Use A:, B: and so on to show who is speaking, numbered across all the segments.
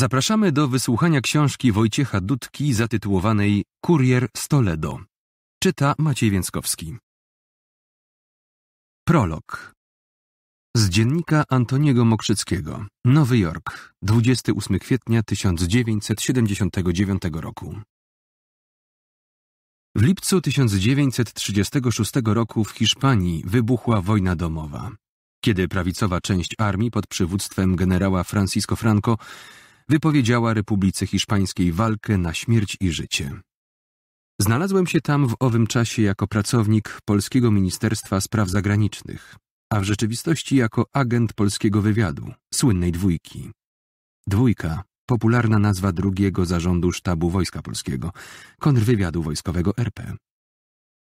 A: Zapraszamy do wysłuchania książki Wojciecha Dudki zatytułowanej Kurier z Toledo. Czyta Maciej Więckowski. Prolog z dziennika Antoniego Mokrzyckiego, Nowy Jork, 28 kwietnia 1979 roku. W lipcu 1936 roku w Hiszpanii wybuchła wojna domowa, kiedy prawicowa część armii pod przywództwem generała Francisco Franco wypowiedziała Republice Hiszpańskiej walkę na śmierć i życie. Znalazłem się tam w owym czasie jako pracownik Polskiego Ministerstwa Spraw Zagranicznych, a w rzeczywistości jako agent polskiego wywiadu, słynnej dwójki. Dwójka, popularna nazwa drugiego zarządu sztabu Wojska Polskiego, kontrwywiadu wojskowego RP.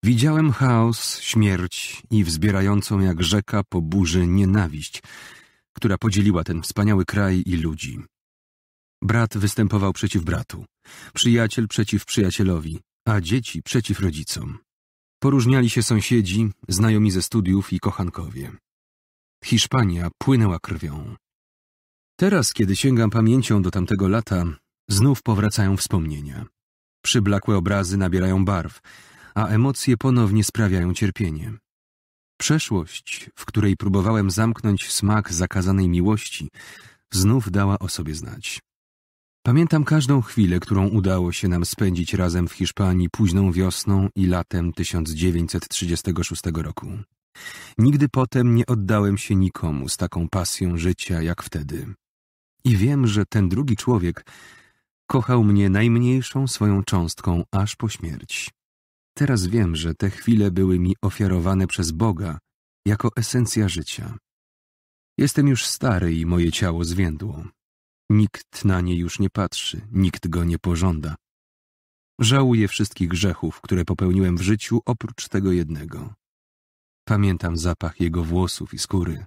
A: Widziałem chaos, śmierć i wzbierającą jak rzeka po burzy nienawiść, która podzieliła ten wspaniały kraj i ludzi. Brat występował przeciw bratu, przyjaciel przeciw przyjacielowi, a dzieci przeciw rodzicom. Poróżniali się sąsiedzi, znajomi ze studiów i kochankowie. Hiszpania płynęła krwią. Teraz, kiedy sięgam pamięcią do tamtego lata, znów powracają wspomnienia. Przyblakłe obrazy nabierają barw, a emocje ponownie sprawiają cierpienie. Przeszłość, w której próbowałem zamknąć smak zakazanej miłości, znów dała o sobie znać. Pamiętam każdą chwilę, którą udało się nam spędzić razem w Hiszpanii późną wiosną i latem 1936 roku. Nigdy potem nie oddałem się nikomu z taką pasją życia jak wtedy. I wiem, że ten drugi człowiek kochał mnie najmniejszą swoją cząstką aż po śmierć. Teraz wiem, że te chwile były mi ofiarowane przez Boga jako esencja życia. Jestem już stary i moje ciało zwiędło. Nikt na nie już nie patrzy, nikt go nie pożąda. Żałuję wszystkich grzechów, które popełniłem w życiu, oprócz tego jednego. Pamiętam zapach jego włosów i skóry.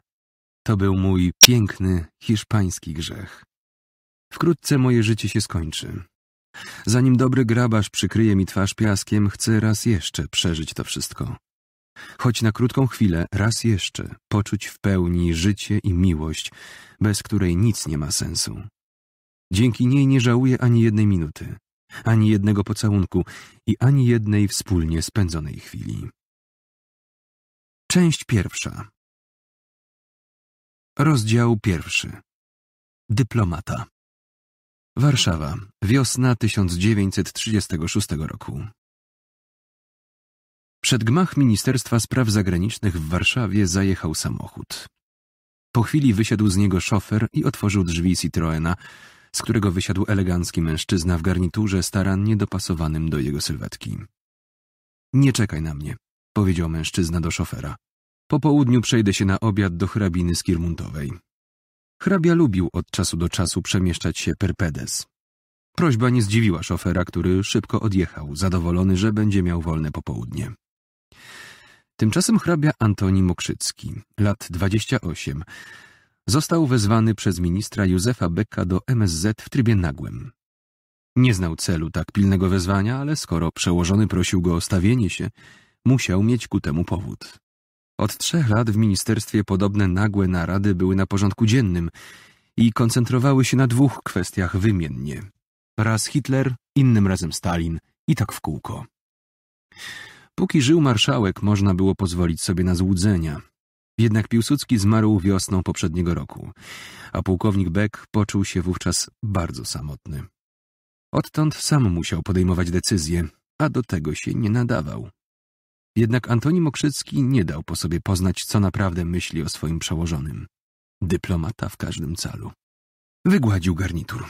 A: To był mój piękny, hiszpański grzech. Wkrótce moje życie się skończy. Zanim dobry grabarz przykryje mi twarz piaskiem, chcę raz jeszcze przeżyć to wszystko choć na krótką chwilę, raz jeszcze poczuć w pełni życie i miłość, bez której nic nie ma sensu. Dzięki niej nie żałuję ani jednej minuty, ani jednego pocałunku i ani jednej wspólnie spędzonej chwili. Część pierwsza. Rozdział pierwszy. Dyplomata. Warszawa, wiosna 1936 roku. Przed gmach Ministerstwa Spraw Zagranicznych w Warszawie zajechał samochód. Po chwili wysiadł z niego szofer i otworzył drzwi Citroena, z którego wysiadł elegancki mężczyzna w garniturze starannie dopasowanym do jego sylwetki. Nie czekaj na mnie, powiedział mężczyzna do szofera. Po południu przejdę się na obiad do hrabiny Skirmuntowej. Hrabia lubił od czasu do czasu przemieszczać się perpedes. Prośba nie zdziwiła szofera, który szybko odjechał, zadowolony, że będzie miał wolne popołudnie. Tymczasem hrabia Antoni Mokrzycki, lat 28, został wezwany przez ministra Józefa Becka do MSZ w trybie nagłym. Nie znał celu tak pilnego wezwania, ale skoro przełożony prosił go o stawienie się, musiał mieć ku temu powód. Od trzech lat w ministerstwie podobne nagłe narady były na porządku dziennym i koncentrowały się na dwóch kwestiach wymiennie. Raz Hitler, innym razem Stalin i tak w kółko. Póki żył marszałek, można było pozwolić sobie na złudzenia. Jednak Piłsudski zmarł wiosną poprzedniego roku, a pułkownik Beck poczuł się wówczas bardzo samotny. Odtąd sam musiał podejmować decyzje, a do tego się nie nadawał. Jednak Antoni Mokrzycki nie dał po sobie poznać, co naprawdę myśli o swoim przełożonym. Dyplomata w każdym calu. Wygładził garnitur.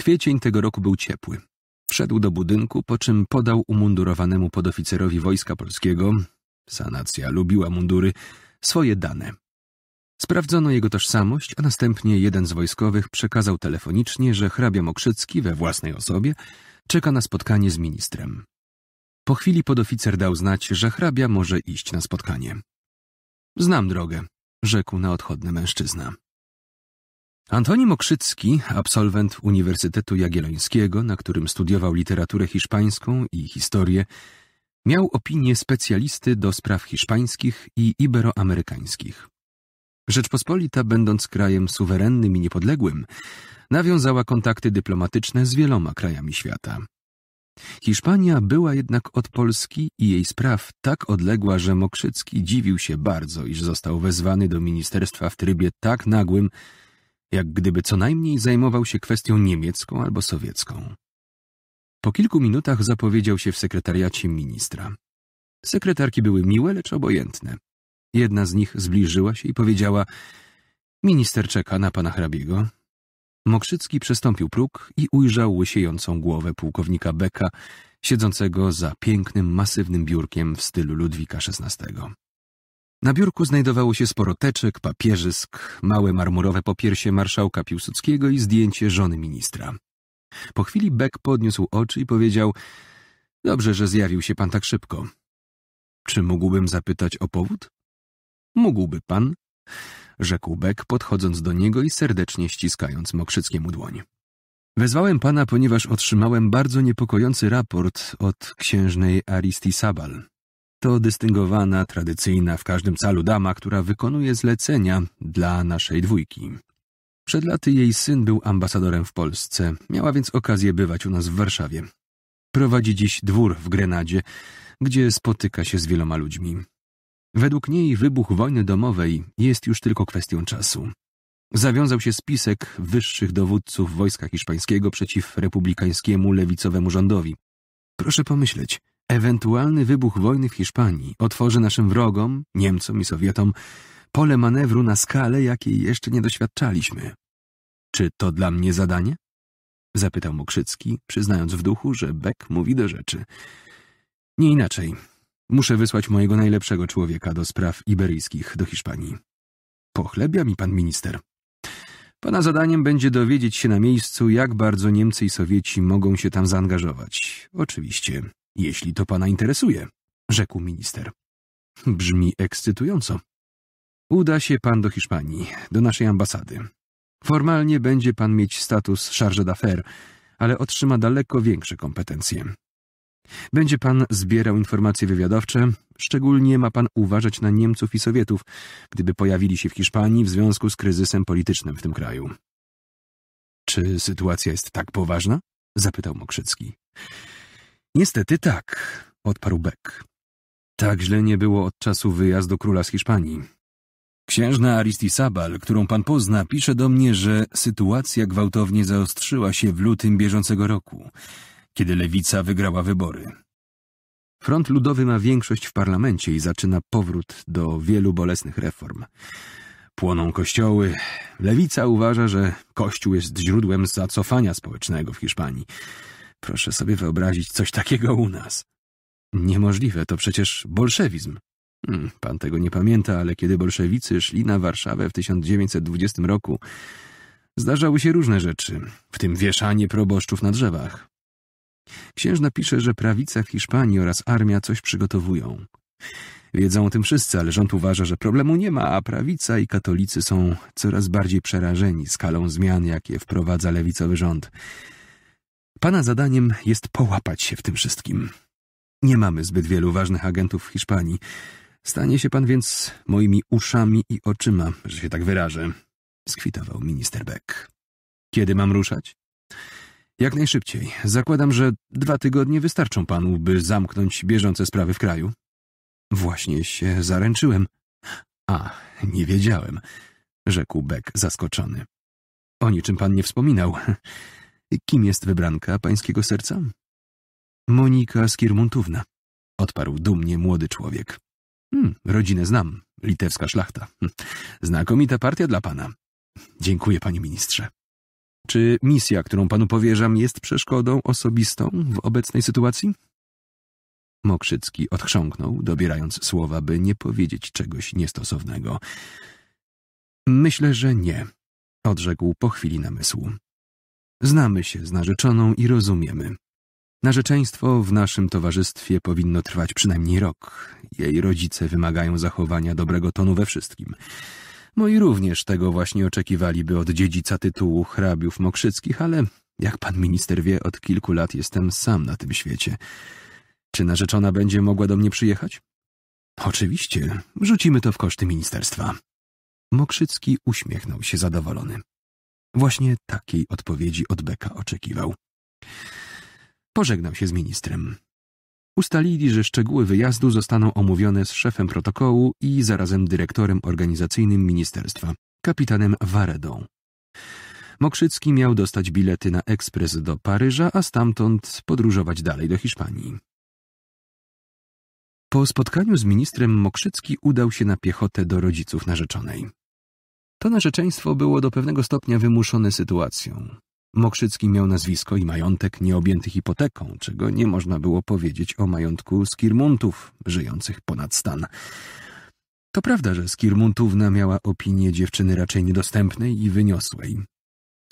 A: Kwiecień tego roku był ciepły. Wszedł do budynku, po czym podał umundurowanemu podoficerowi Wojska Polskiego sanacja lubiła mundury swoje dane. Sprawdzono jego tożsamość, a następnie jeden z wojskowych przekazał telefonicznie, że hrabia Mokrzycki we własnej osobie czeka na spotkanie z ministrem. Po chwili podoficer dał znać, że hrabia może iść na spotkanie. Znam drogę, rzekł na odchodne mężczyzna. Antoni Mokrzycki, absolwent Uniwersytetu Jagiellońskiego, na którym studiował literaturę hiszpańską i historię, miał opinię specjalisty do spraw hiszpańskich i iberoamerykańskich. Rzeczpospolita, będąc krajem suwerennym i niepodległym, nawiązała kontakty dyplomatyczne z wieloma krajami świata. Hiszpania była jednak od Polski i jej spraw tak odległa, że Mokrzycki dziwił się bardzo, iż został wezwany do ministerstwa w trybie tak nagłym, jak gdyby co najmniej zajmował się kwestią niemiecką albo sowiecką. Po kilku minutach zapowiedział się w sekretariacie ministra. Sekretarki były miłe, lecz obojętne. Jedna z nich zbliżyła się i powiedziała Minister czeka na pana hrabiego. Mokrzycki przestąpił próg i ujrzał łysiejącą głowę pułkownika Beka, siedzącego za pięknym, masywnym biurkiem w stylu Ludwika XVI. Na biurku znajdowało się sporo teczek, papierzysk, małe marmurowe popiersie marszałka Piłsudskiego i zdjęcie żony ministra. Po chwili Beck podniósł oczy i powiedział — Dobrze, że zjawił się pan tak szybko. — Czy mógłbym zapytać o powód? — Mógłby pan — rzekł Beck, podchodząc do niego i serdecznie ściskając Mokrzyckiemu dłoń. — Wezwałem pana, ponieważ otrzymałem bardzo niepokojący raport od księżnej Aristi Sabal to dystyngowana, tradycyjna w każdym calu dama, która wykonuje zlecenia dla naszej dwójki. Przed laty jej syn był ambasadorem w Polsce, miała więc okazję bywać u nas w Warszawie. Prowadzi dziś dwór w Grenadzie, gdzie spotyka się z wieloma ludźmi. Według niej wybuch wojny domowej jest już tylko kwestią czasu. Zawiązał się spisek wyższych dowódców wojska hiszpańskiego przeciw republikańskiemu lewicowemu rządowi. Proszę pomyśleć, Ewentualny wybuch wojny w Hiszpanii otworzy naszym wrogom, Niemcom i Sowietom, pole manewru na skalę, jakiej jeszcze nie doświadczaliśmy. Czy to dla mnie zadanie? Zapytał Mokrzycki, przyznając w duchu, że Beck mówi do rzeczy. Nie inaczej. Muszę wysłać mojego najlepszego człowieka do spraw iberyjskich do Hiszpanii. Pochlebia mi pan minister. Pana zadaniem będzie dowiedzieć się na miejscu, jak bardzo Niemcy i Sowieci mogą się tam zaangażować. Oczywiście jeśli to pana interesuje, rzekł minister. Brzmi ekscytująco. Uda się pan do Hiszpanii, do naszej ambasady. Formalnie będzie pan mieć status charge d'affaires, ale otrzyma daleko większe kompetencje. Będzie pan zbierał informacje wywiadowcze, szczególnie ma pan uważać na Niemców i Sowietów, gdyby pojawili się w Hiszpanii w związku z kryzysem politycznym w tym kraju. Czy sytuacja jest tak poważna? zapytał Mokrzycki. Niestety tak, odparł Beck. Tak źle nie było od czasu wyjazdu króla z Hiszpanii. Księżna Aristisabal, którą pan pozna, pisze do mnie, że sytuacja gwałtownie zaostrzyła się w lutym bieżącego roku, kiedy lewica wygrała wybory. Front Ludowy ma większość w parlamencie i zaczyna powrót do wielu bolesnych reform. Płoną kościoły. Lewica uważa, że kościół jest źródłem zacofania społecznego w Hiszpanii. Proszę sobie wyobrazić coś takiego u nas. Niemożliwe, to przecież bolszewizm. Hmm, pan tego nie pamięta, ale kiedy bolszewicy szli na Warszawę w 1920 roku, zdarzały się różne rzeczy, w tym wieszanie proboszczów na drzewach. Księżna pisze, że prawica w Hiszpanii oraz armia coś przygotowują. Wiedzą o tym wszyscy, ale rząd uważa, że problemu nie ma, a prawica i katolicy są coraz bardziej przerażeni skalą zmian, jakie wprowadza lewicowy rząd. Pana zadaniem jest połapać się w tym wszystkim. Nie mamy zbyt wielu ważnych agentów w Hiszpanii. Stanie się pan więc moimi uszami i oczyma, że się tak wyrażę, skwitował minister Beck. Kiedy mam ruszać? Jak najszybciej. Zakładam, że dwa tygodnie wystarczą panu, by zamknąć bieżące sprawy w kraju. Właśnie się zaręczyłem. A, nie wiedziałem, rzekł Beck zaskoczony. O niczym pan nie wspominał. Kim jest wybranka pańskiego serca? Monika Skirmuntówna, odparł dumnie młody człowiek. Hmm, rodzinę znam, litewska szlachta. Hm, znakomita partia dla pana. Dziękuję, panie ministrze. Czy misja, którą panu powierzam, jest przeszkodą osobistą w obecnej sytuacji? Mokrzycki odchrząknął, dobierając słowa, by nie powiedzieć czegoś niestosownego. Myślę, że nie, odrzekł po chwili namysłu. Znamy się z narzeczoną i rozumiemy. Narzeczeństwo w naszym towarzystwie powinno trwać przynajmniej rok. Jej rodzice wymagają zachowania dobrego tonu we wszystkim. Moi również tego właśnie oczekiwaliby od dziedzica tytułu hrabiów mokrzyckich, ale jak pan minister wie, od kilku lat jestem sam na tym świecie. Czy narzeczona będzie mogła do mnie przyjechać? Oczywiście, rzucimy to w koszty ministerstwa. Mokrzycki uśmiechnął się zadowolony. Właśnie takiej odpowiedzi od Beka oczekiwał. Pożegnał się z ministrem. Ustalili, że szczegóły wyjazdu zostaną omówione z szefem protokołu i zarazem dyrektorem organizacyjnym ministerstwa, kapitanem Waredą. Mokrzycki miał dostać bilety na ekspres do Paryża, a stamtąd podróżować dalej do Hiszpanii. Po spotkaniu z ministrem Mokrzycki udał się na piechotę do rodziców narzeczonej. To narzeczeństwo było do pewnego stopnia wymuszone sytuacją. Mokrzycki miał nazwisko i majątek nieobjęty hipoteką, czego nie można było powiedzieć o majątku Skirmuntów, żyjących ponad stan. To prawda, że Skirmuntówna miała opinię dziewczyny raczej niedostępnej i wyniosłej.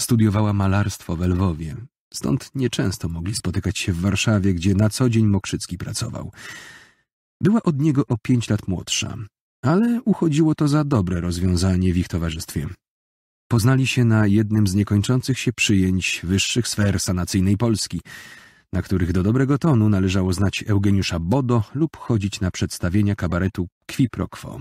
A: Studiowała malarstwo we Lwowie, stąd nieczęsto mogli spotykać się w Warszawie, gdzie na co dzień Mokrzycki pracował. Była od niego o pięć lat młodsza, ale uchodziło to za dobre rozwiązanie w ich towarzystwie. Poznali się na jednym z niekończących się przyjęć wyższych sfer sanacyjnej Polski, na których do dobrego tonu należało znać Eugeniusza Bodo lub chodzić na przedstawienia kabaretu Kwiprokwo.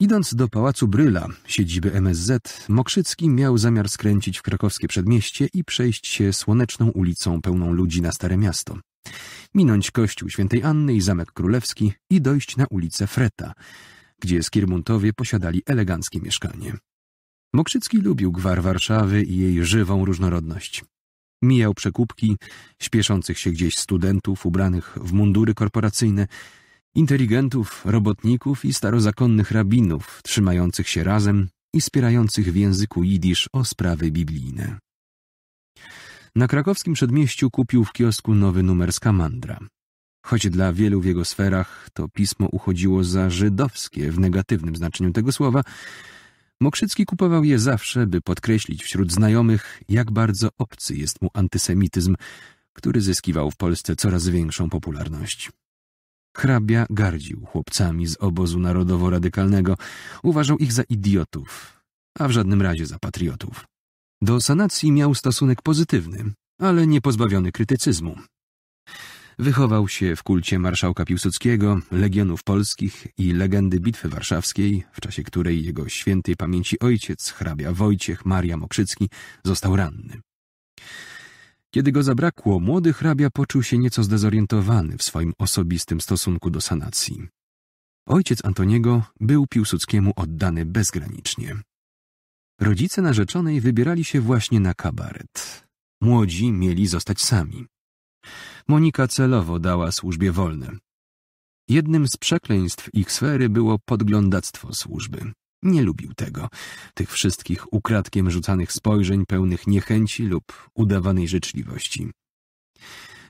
A: Idąc do Pałacu Bryla, siedziby MSZ, Mokrzycki miał zamiar skręcić w krakowskie przedmieście i przejść się słoneczną ulicą pełną ludzi na Stare Miasto. Minąć kościół świętej Anny i Zamek Królewski i dojść na ulicę Freta, gdzie Skirmuntowie posiadali eleganckie mieszkanie. Mokrzycki lubił gwar Warszawy i jej żywą różnorodność. Mijał przekupki, śpieszących się gdzieś studentów ubranych w mundury korporacyjne, inteligentów, robotników i starozakonnych rabinów trzymających się razem i spierających w języku jidysz o sprawy biblijne. Na krakowskim przedmieściu kupił w kiosku nowy numer Skamandra, Choć dla wielu w jego sferach to pismo uchodziło za żydowskie w negatywnym znaczeniu tego słowa, Mokrzycki kupował je zawsze, by podkreślić wśród znajomych, jak bardzo obcy jest mu antysemityzm, który zyskiwał w Polsce coraz większą popularność. Hrabia gardził chłopcami z obozu narodowo-radykalnego, uważał ich za idiotów, a w żadnym razie za patriotów. Do sanacji miał stosunek pozytywny, ale nie pozbawiony krytycyzmu. Wychował się w kulcie marszałka Piłsudskiego, Legionów Polskich i legendy Bitwy Warszawskiej, w czasie której jego świętej pamięci ojciec, hrabia Wojciech Maria Mokrzycki, został ranny. Kiedy go zabrakło, młody hrabia poczuł się nieco zdezorientowany w swoim osobistym stosunku do sanacji. Ojciec Antoniego był Piłsudskiemu oddany bezgranicznie. Rodzice narzeczonej wybierali się właśnie na kabaret. Młodzi mieli zostać sami. Monika celowo dała służbie wolne. Jednym z przekleństw ich sfery było podglądactwo służby. Nie lubił tego, tych wszystkich ukradkiem rzucanych spojrzeń pełnych niechęci lub udawanej życzliwości.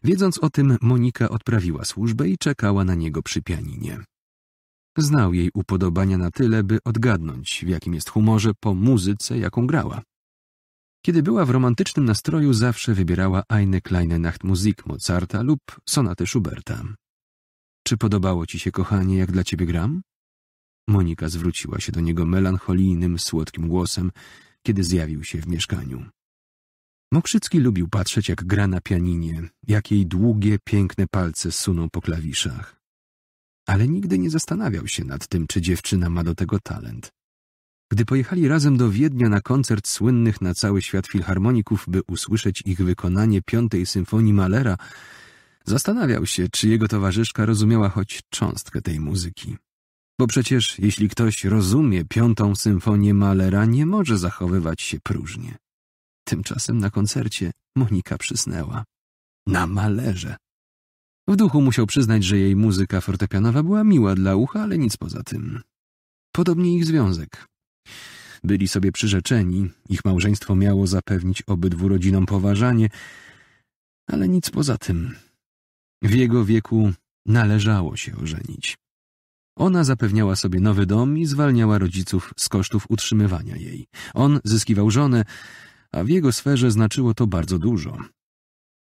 A: Wiedząc o tym, Monika odprawiła służbę i czekała na niego przy pianinie. Znał jej upodobania na tyle, by odgadnąć, w jakim jest humorze po muzyce, jaką grała. Kiedy była w romantycznym nastroju, zawsze wybierała Eine kleine Nachtmusik Mozarta lub sonaty Schuberta. Czy podobało ci się, kochanie, jak dla ciebie gram? Monika zwróciła się do niego melancholijnym, słodkim głosem, kiedy zjawił się w mieszkaniu. Mokrzycki lubił patrzeć, jak gra na pianinie, jak jej długie, piękne palce suną po klawiszach. Ale nigdy nie zastanawiał się nad tym, czy dziewczyna ma do tego talent. Gdy pojechali razem do Wiednia na koncert słynnych na cały świat filharmoników, by usłyszeć ich wykonanie piątej symfonii Malera, zastanawiał się, czy jego towarzyszka rozumiała choć cząstkę tej muzyki. Bo przecież jeśli ktoś rozumie piątą symfonię Malera, nie może zachowywać się próżnie. Tymczasem na koncercie Monika przysnęła. Na malerze. W duchu musiał przyznać, że jej muzyka fortepianowa była miła dla ucha, ale nic poza tym. Podobnie ich związek. Byli sobie przyrzeczeni, ich małżeństwo miało zapewnić obydwu rodzinom poważanie, ale nic poza tym. W jego wieku należało się ożenić. Ona zapewniała sobie nowy dom i zwalniała rodziców z kosztów utrzymywania jej. On zyskiwał żonę, a w jego sferze znaczyło to bardzo dużo.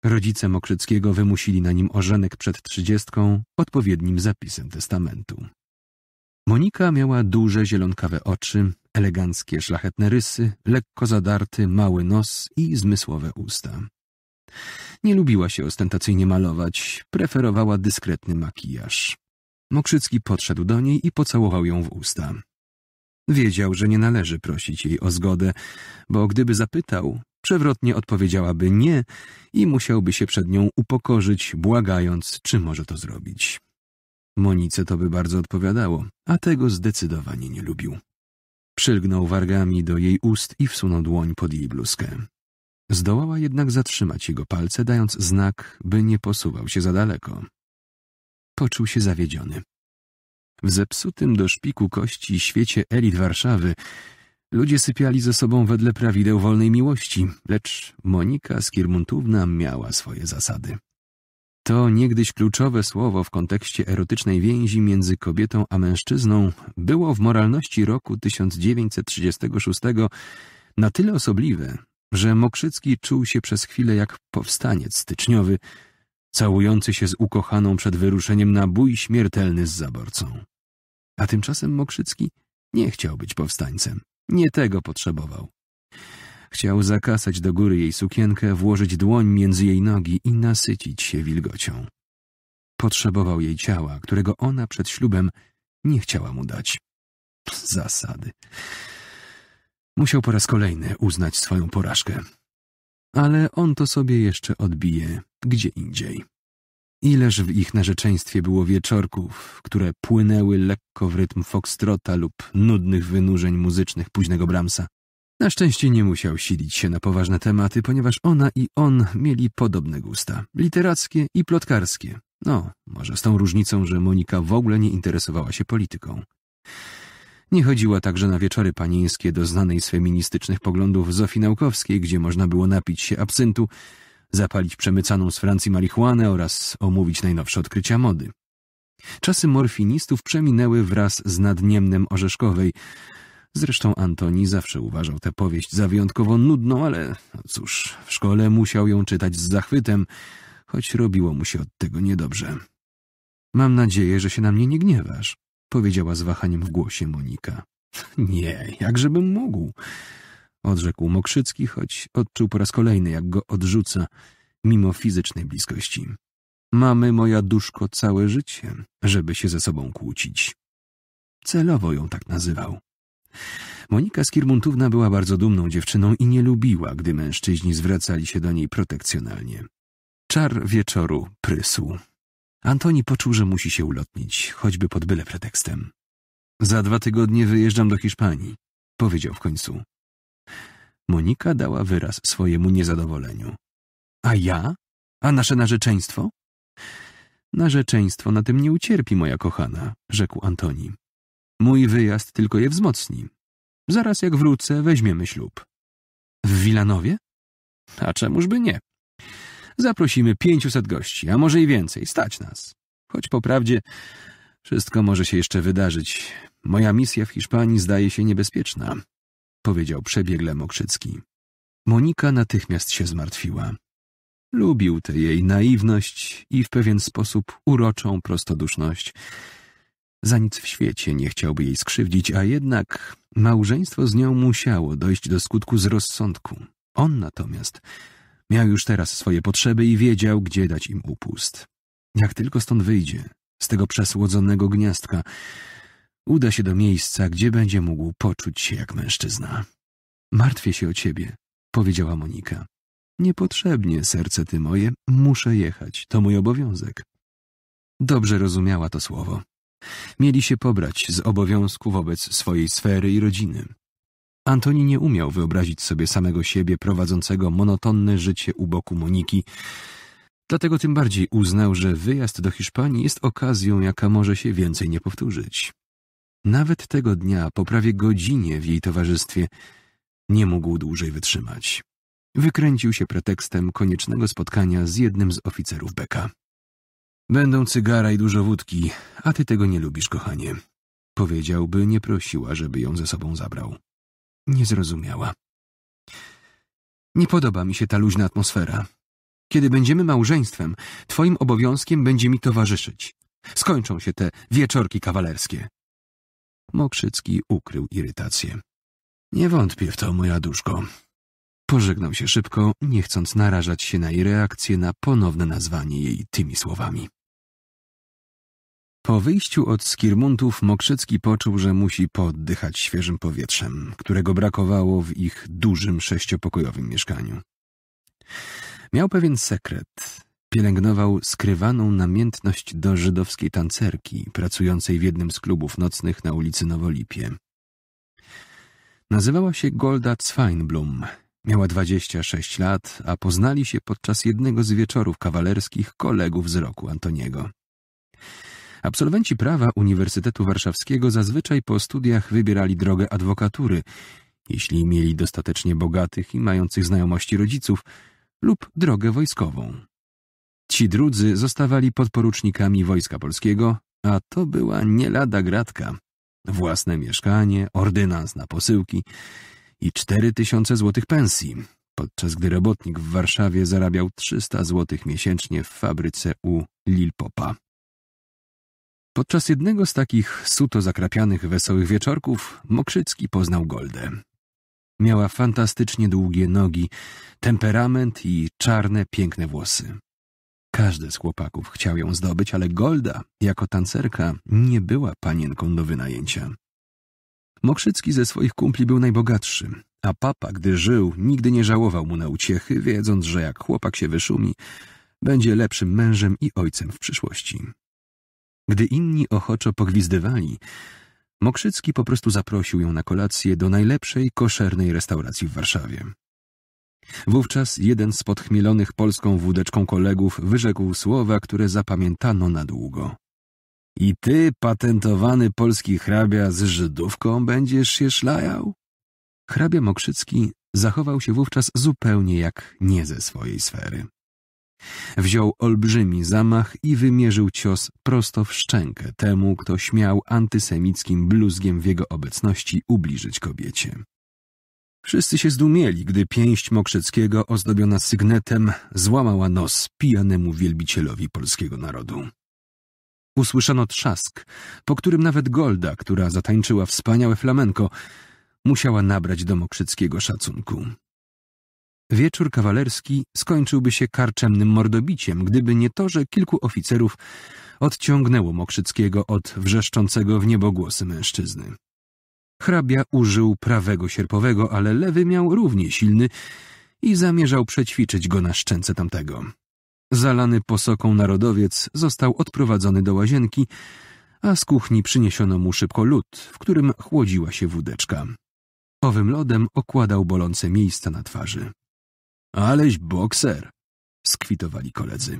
A: Rodzice Mokrzyckiego wymusili na nim ożenek przed trzydziestką, odpowiednim zapisem testamentu. Monika miała duże, zielonkawe oczy, eleganckie, szlachetne rysy, lekko zadarty, mały nos i zmysłowe usta. Nie lubiła się ostentacyjnie malować, preferowała dyskretny makijaż. Mokrzycki podszedł do niej i pocałował ją w usta. Wiedział, że nie należy prosić jej o zgodę, bo gdyby zapytał, przewrotnie odpowiedziałaby nie i musiałby się przed nią upokorzyć, błagając, czy może to zrobić. Monice to by bardzo odpowiadało, a tego zdecydowanie nie lubił. Przylgnął wargami do jej ust i wsunął dłoń pod jej bluzkę. Zdołała jednak zatrzymać jego palce, dając znak, by nie posuwał się za daleko. Poczuł się zawiedziony. W zepsutym do szpiku kości świecie elit Warszawy ludzie sypiali ze sobą wedle prawideł wolnej miłości, lecz Monika Skirmuntówna miała swoje zasady. To niegdyś kluczowe słowo w kontekście erotycznej więzi między kobietą a mężczyzną było w moralności roku 1936 na tyle osobliwe, że Mokrzycki czuł się przez chwilę jak powstaniec styczniowy, całujący się z ukochaną przed wyruszeniem na bój śmiertelny z zaborcą. A tymczasem Mokrzycki nie chciał być powstańcem. Nie tego potrzebował. Chciał zakasać do góry jej sukienkę, włożyć dłoń między jej nogi i nasycić się wilgocią. Potrzebował jej ciała, którego ona przed ślubem nie chciała mu dać. Zasady. Musiał po raz kolejny uznać swoją porażkę. Ale on to sobie jeszcze odbije gdzie indziej. Ileż w ich narzeczeństwie było wieczorków, które płynęły lekko w rytm foxtrota lub nudnych wynurzeń muzycznych późnego Bramsa. Na szczęście nie musiał silić się na poważne tematy, ponieważ ona i on mieli podobne gusta, literackie i plotkarskie. No, może z tą różnicą, że Monika w ogóle nie interesowała się polityką. Nie chodziła także na wieczory panieńskie do znanej z feministycznych poglądów Zofii Naukowskiej, gdzie można było napić się absyntu, zapalić przemycaną z Francji marihuanę oraz omówić najnowsze odkrycia mody. Czasy morfinistów przeminęły wraz z nadniemnym Orzeszkowej, Zresztą Antoni zawsze uważał tę powieść za wyjątkowo nudną, ale no cóż, w szkole musiał ją czytać z zachwytem, choć robiło mu się od tego niedobrze. Mam nadzieję, że się na mnie nie gniewasz, powiedziała z wahaniem w głosie Monika. Nie, jakżebym mógł, odrzekł Mokrzycki, choć odczuł po raz kolejny, jak go odrzuca, mimo fizycznej bliskości. Mamy, moja duszko, całe życie, żeby się ze sobą kłócić. Celowo ją tak nazywał. Monika Skirmuntówna była bardzo dumną dziewczyną i nie lubiła, gdy mężczyźni zwracali się do niej protekcjonalnie. Czar wieczoru prysł. Antoni poczuł, że musi się ulotnić, choćby pod byle pretekstem. Za dwa tygodnie wyjeżdżam do Hiszpanii, powiedział w końcu. Monika dała wyraz swojemu niezadowoleniu. A ja? A nasze narzeczeństwo? Narzeczeństwo na tym nie ucierpi, moja kochana, rzekł Antoni. Mój wyjazd tylko je wzmocni. Zaraz jak wrócę, weźmiemy ślub. W Wilanowie? A czemużby nie? Zaprosimy pięciuset gości, a może i więcej, stać nas. Choć po prawdzie wszystko może się jeszcze wydarzyć. Moja misja w Hiszpanii zdaje się niebezpieczna, powiedział przebiegle Mokrzycki. Monika natychmiast się zmartwiła. Lubił tę jej naiwność i w pewien sposób uroczą prostoduszność. Za nic w świecie nie chciałby jej skrzywdzić, a jednak małżeństwo z nią musiało dojść do skutku z rozsądku. On natomiast miał już teraz swoje potrzeby i wiedział, gdzie dać im upust. Jak tylko stąd wyjdzie, z tego przesłodzonego gniazdka, uda się do miejsca, gdzie będzie mógł poczuć się jak mężczyzna. Martwię się o ciebie, powiedziała Monika. Niepotrzebnie, serce ty moje, muszę jechać, to mój obowiązek. Dobrze rozumiała to słowo. Mieli się pobrać z obowiązku wobec swojej sfery i rodziny. Antoni nie umiał wyobrazić sobie samego siebie prowadzącego monotonne życie u boku Moniki, dlatego tym bardziej uznał, że wyjazd do Hiszpanii jest okazją, jaka może się więcej nie powtórzyć. Nawet tego dnia, po prawie godzinie w jej towarzystwie, nie mógł dłużej wytrzymać. Wykręcił się pretekstem koniecznego spotkania z jednym z oficerów Beka. Będą cygara i dużo wódki, a ty tego nie lubisz, kochanie. Powiedział, by nie prosiła, żeby ją ze sobą zabrał. Nie zrozumiała. Nie podoba mi się ta luźna atmosfera. Kiedy będziemy małżeństwem, twoim obowiązkiem będzie mi towarzyszyć. Skończą się te wieczorki kawalerskie. Mokrzycki ukrył irytację. Nie wątpię w to, moja duszko. Pożegnał się szybko, nie chcąc narażać się na jej reakcję na ponowne nazwanie jej tymi słowami. Po wyjściu od Skirmuntów Mokrzycki poczuł, że musi poddychać świeżym powietrzem, którego brakowało w ich dużym sześciopokojowym mieszkaniu. Miał pewien sekret. Pielęgnował skrywaną namiętność do żydowskiej tancerki, pracującej w jednym z klubów nocnych na ulicy Nowolipie. Nazywała się Golda Zweinblum Miała 26 lat, a poznali się podczas jednego z wieczorów kawalerskich kolegów z roku Antoniego. Absolwenci prawa Uniwersytetu Warszawskiego zazwyczaj po studiach wybierali drogę adwokatury, jeśli mieli dostatecznie bogatych i mających znajomości rodziców, lub drogę wojskową. Ci drudzy zostawali podporucznikami Wojska Polskiego, a to była nie lada gratka. Własne mieszkanie, ordynans na posyłki – i cztery tysiące złotych pensji, podczas gdy robotnik w Warszawie zarabiał 300 złotych miesięcznie w fabryce u Lilpopa. Podczas jednego z takich suto zakrapianych wesołych wieczorków Mokrzycki poznał Goldę. Miała fantastycznie długie nogi, temperament i czarne, piękne włosy. Każdy z chłopaków chciał ją zdobyć, ale Golda, jako tancerka, nie była panienką do wynajęcia. Mokrzycki ze swoich kumpli był najbogatszy, a papa, gdy żył, nigdy nie żałował mu na uciechy, wiedząc, że jak chłopak się wyszumi, będzie lepszym mężem i ojcem w przyszłości. Gdy inni ochoczo pogwizdywali, Mokrzycki po prostu zaprosił ją na kolację do najlepszej koszernej restauracji w Warszawie. Wówczas jeden z podchmielonych polską wódeczką kolegów wyrzekł słowa, które zapamiętano na długo. I ty, patentowany polski hrabia z Żydówką, będziesz się szlajał? Hrabia Mokrzycki zachował się wówczas zupełnie jak nie ze swojej sfery. Wziął olbrzymi zamach i wymierzył cios prosto w szczękę temu, kto śmiał antysemickim bluzgiem w jego obecności ubliżyć kobiecie. Wszyscy się zdumieli, gdy pięść Mokrzyckiego, ozdobiona sygnetem, złamała nos pijanemu wielbicielowi polskiego narodu. Usłyszano trzask, po którym nawet Golda, która zatańczyła wspaniałe flamenko, musiała nabrać do Mokrzyckiego szacunku. Wieczór kawalerski skończyłby się karczemnym mordobiciem, gdyby nie to, że kilku oficerów odciągnęło Mokrzyckiego od wrzeszczącego w niebogłosy mężczyzny. Hrabia użył prawego sierpowego, ale lewy miał równie silny i zamierzał przećwiczyć go na szczęce tamtego. Zalany posoką narodowiec został odprowadzony do łazienki, a z kuchni przyniesiono mu szybko lód, w którym chłodziła się wódeczka. Owym lodem okładał bolące miejsca na twarzy. Aleś bokser! skwitowali koledzy.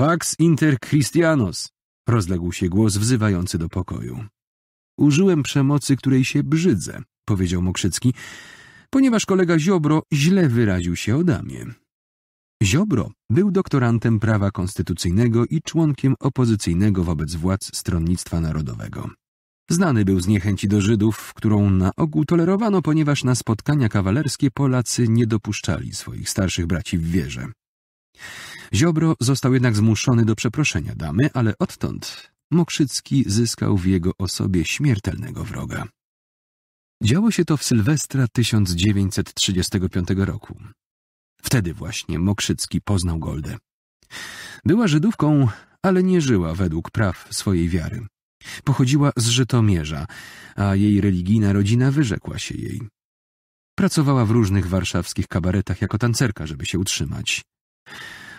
A: Pax inter Christianos! rozległ się głos wzywający do pokoju. Użyłem przemocy, której się brzydzę, powiedział Mokrzycki, ponieważ kolega Ziobro źle wyraził się o damie. Ziobro był doktorantem prawa konstytucyjnego i członkiem opozycyjnego wobec władz Stronnictwa Narodowego. Znany był z niechęci do Żydów, którą na ogół tolerowano, ponieważ na spotkania kawalerskie Polacy nie dopuszczali swoich starszych braci w wierze. Ziobro został jednak zmuszony do przeproszenia damy, ale odtąd Mokrzycki zyskał w jego osobie śmiertelnego wroga. Działo się to w Sylwestra 1935 roku. Wtedy właśnie Mokrzycki poznał Goldę. Była Żydówką, ale nie żyła według praw swojej wiary. Pochodziła z Żytomierza, a jej religijna rodzina wyrzekła się jej. Pracowała w różnych warszawskich kabaretach jako tancerka, żeby się utrzymać.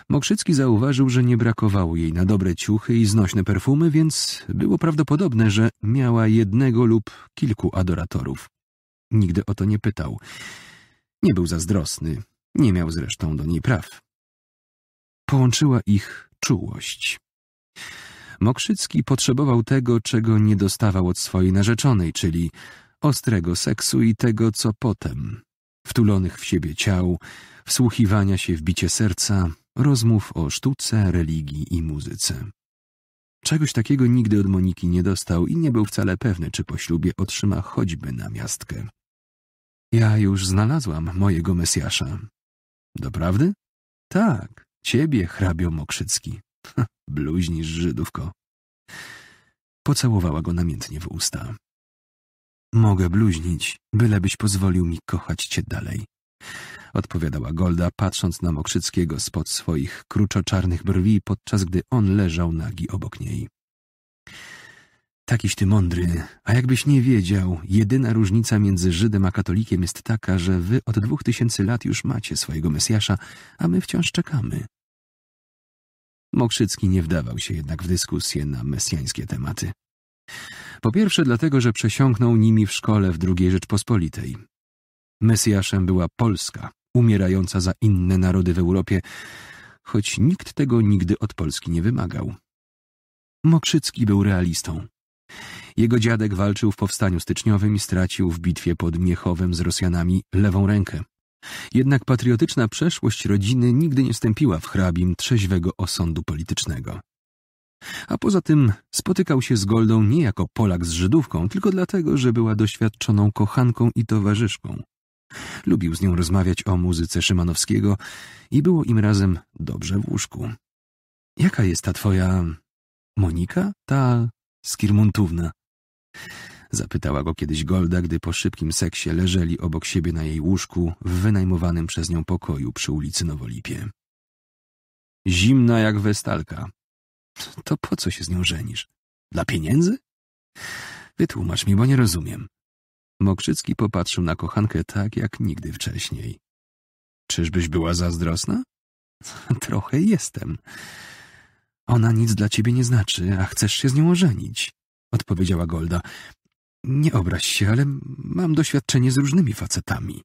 A: Mokrzycki zauważył, że nie brakowało jej na dobre ciuchy i znośne perfumy, więc było prawdopodobne, że miała jednego lub kilku adoratorów. Nigdy o to nie pytał. Nie był zazdrosny, nie miał zresztą do niej praw. Połączyła ich czułość. Mokrzycki potrzebował tego, czego nie dostawał od swojej narzeczonej, czyli ostrego seksu i tego, co potem. Wtulonych w siebie ciał, wsłuchiwania się w bicie serca, rozmów o sztuce, religii i muzyce. Czegoś takiego nigdy od Moniki nie dostał i nie był wcale pewny, czy po ślubie otrzyma choćby namiastkę. Ja już znalazłam mojego Mesjasza, Doprawdy? Tak, ciebie, hrabio Mokrzycki. Bluźnisz, Żydówko. Pocałowała go namiętnie w usta. Mogę bluźnić, bylebyś pozwolił mi kochać cię dalej. Odpowiadała Golda, patrząc na Mokrzyckiego spod swoich kruczoczarnych brwi, podczas gdy on leżał nagi obok niej. Takiś ty mądry, a jakbyś nie wiedział, jedyna różnica między Żydem a katolikiem jest taka, że wy od dwóch tysięcy lat już macie swojego Mesjasza, a my wciąż czekamy. Mokrzycki nie wdawał się jednak w dyskusje na mesjańskie tematy. Po pierwsze dlatego, że przesiąknął nimi w szkole w II Rzeczpospolitej. Mesjaszem była Polska, umierająca za inne narody w Europie, choć nikt tego nigdy od Polski nie wymagał. Mokrzycki był realistą. Jego dziadek walczył w powstaniu styczniowym i stracił w bitwie pod Miechowem z Rosjanami lewą rękę. Jednak patriotyczna przeszłość rodziny nigdy nie stępiła w hrabim trzeźwego osądu politycznego. A poza tym spotykał się z Goldą nie jako Polak z Żydówką, tylko dlatego, że była doświadczoną kochanką i towarzyszką. Lubił z nią rozmawiać o muzyce Szymanowskiego i było im razem dobrze w łóżku. Jaka jest ta twoja Monika? Ta Skirmuntówna. Zapytała go kiedyś Golda, gdy po szybkim seksie leżeli obok siebie na jej łóżku w wynajmowanym przez nią pokoju przy ulicy Nowolipie. Zimna jak westalka. To po co się z nią żenisz? Dla pieniędzy? Wytłumacz mi, bo nie rozumiem. Mokrzycki popatrzył na kochankę tak, jak nigdy wcześniej. Czyżbyś była zazdrosna? Trochę jestem. Ona nic dla ciebie nie znaczy, a chcesz się z nią ożenić, odpowiedziała Golda. Nie obraź się, ale mam doświadczenie z różnymi facetami.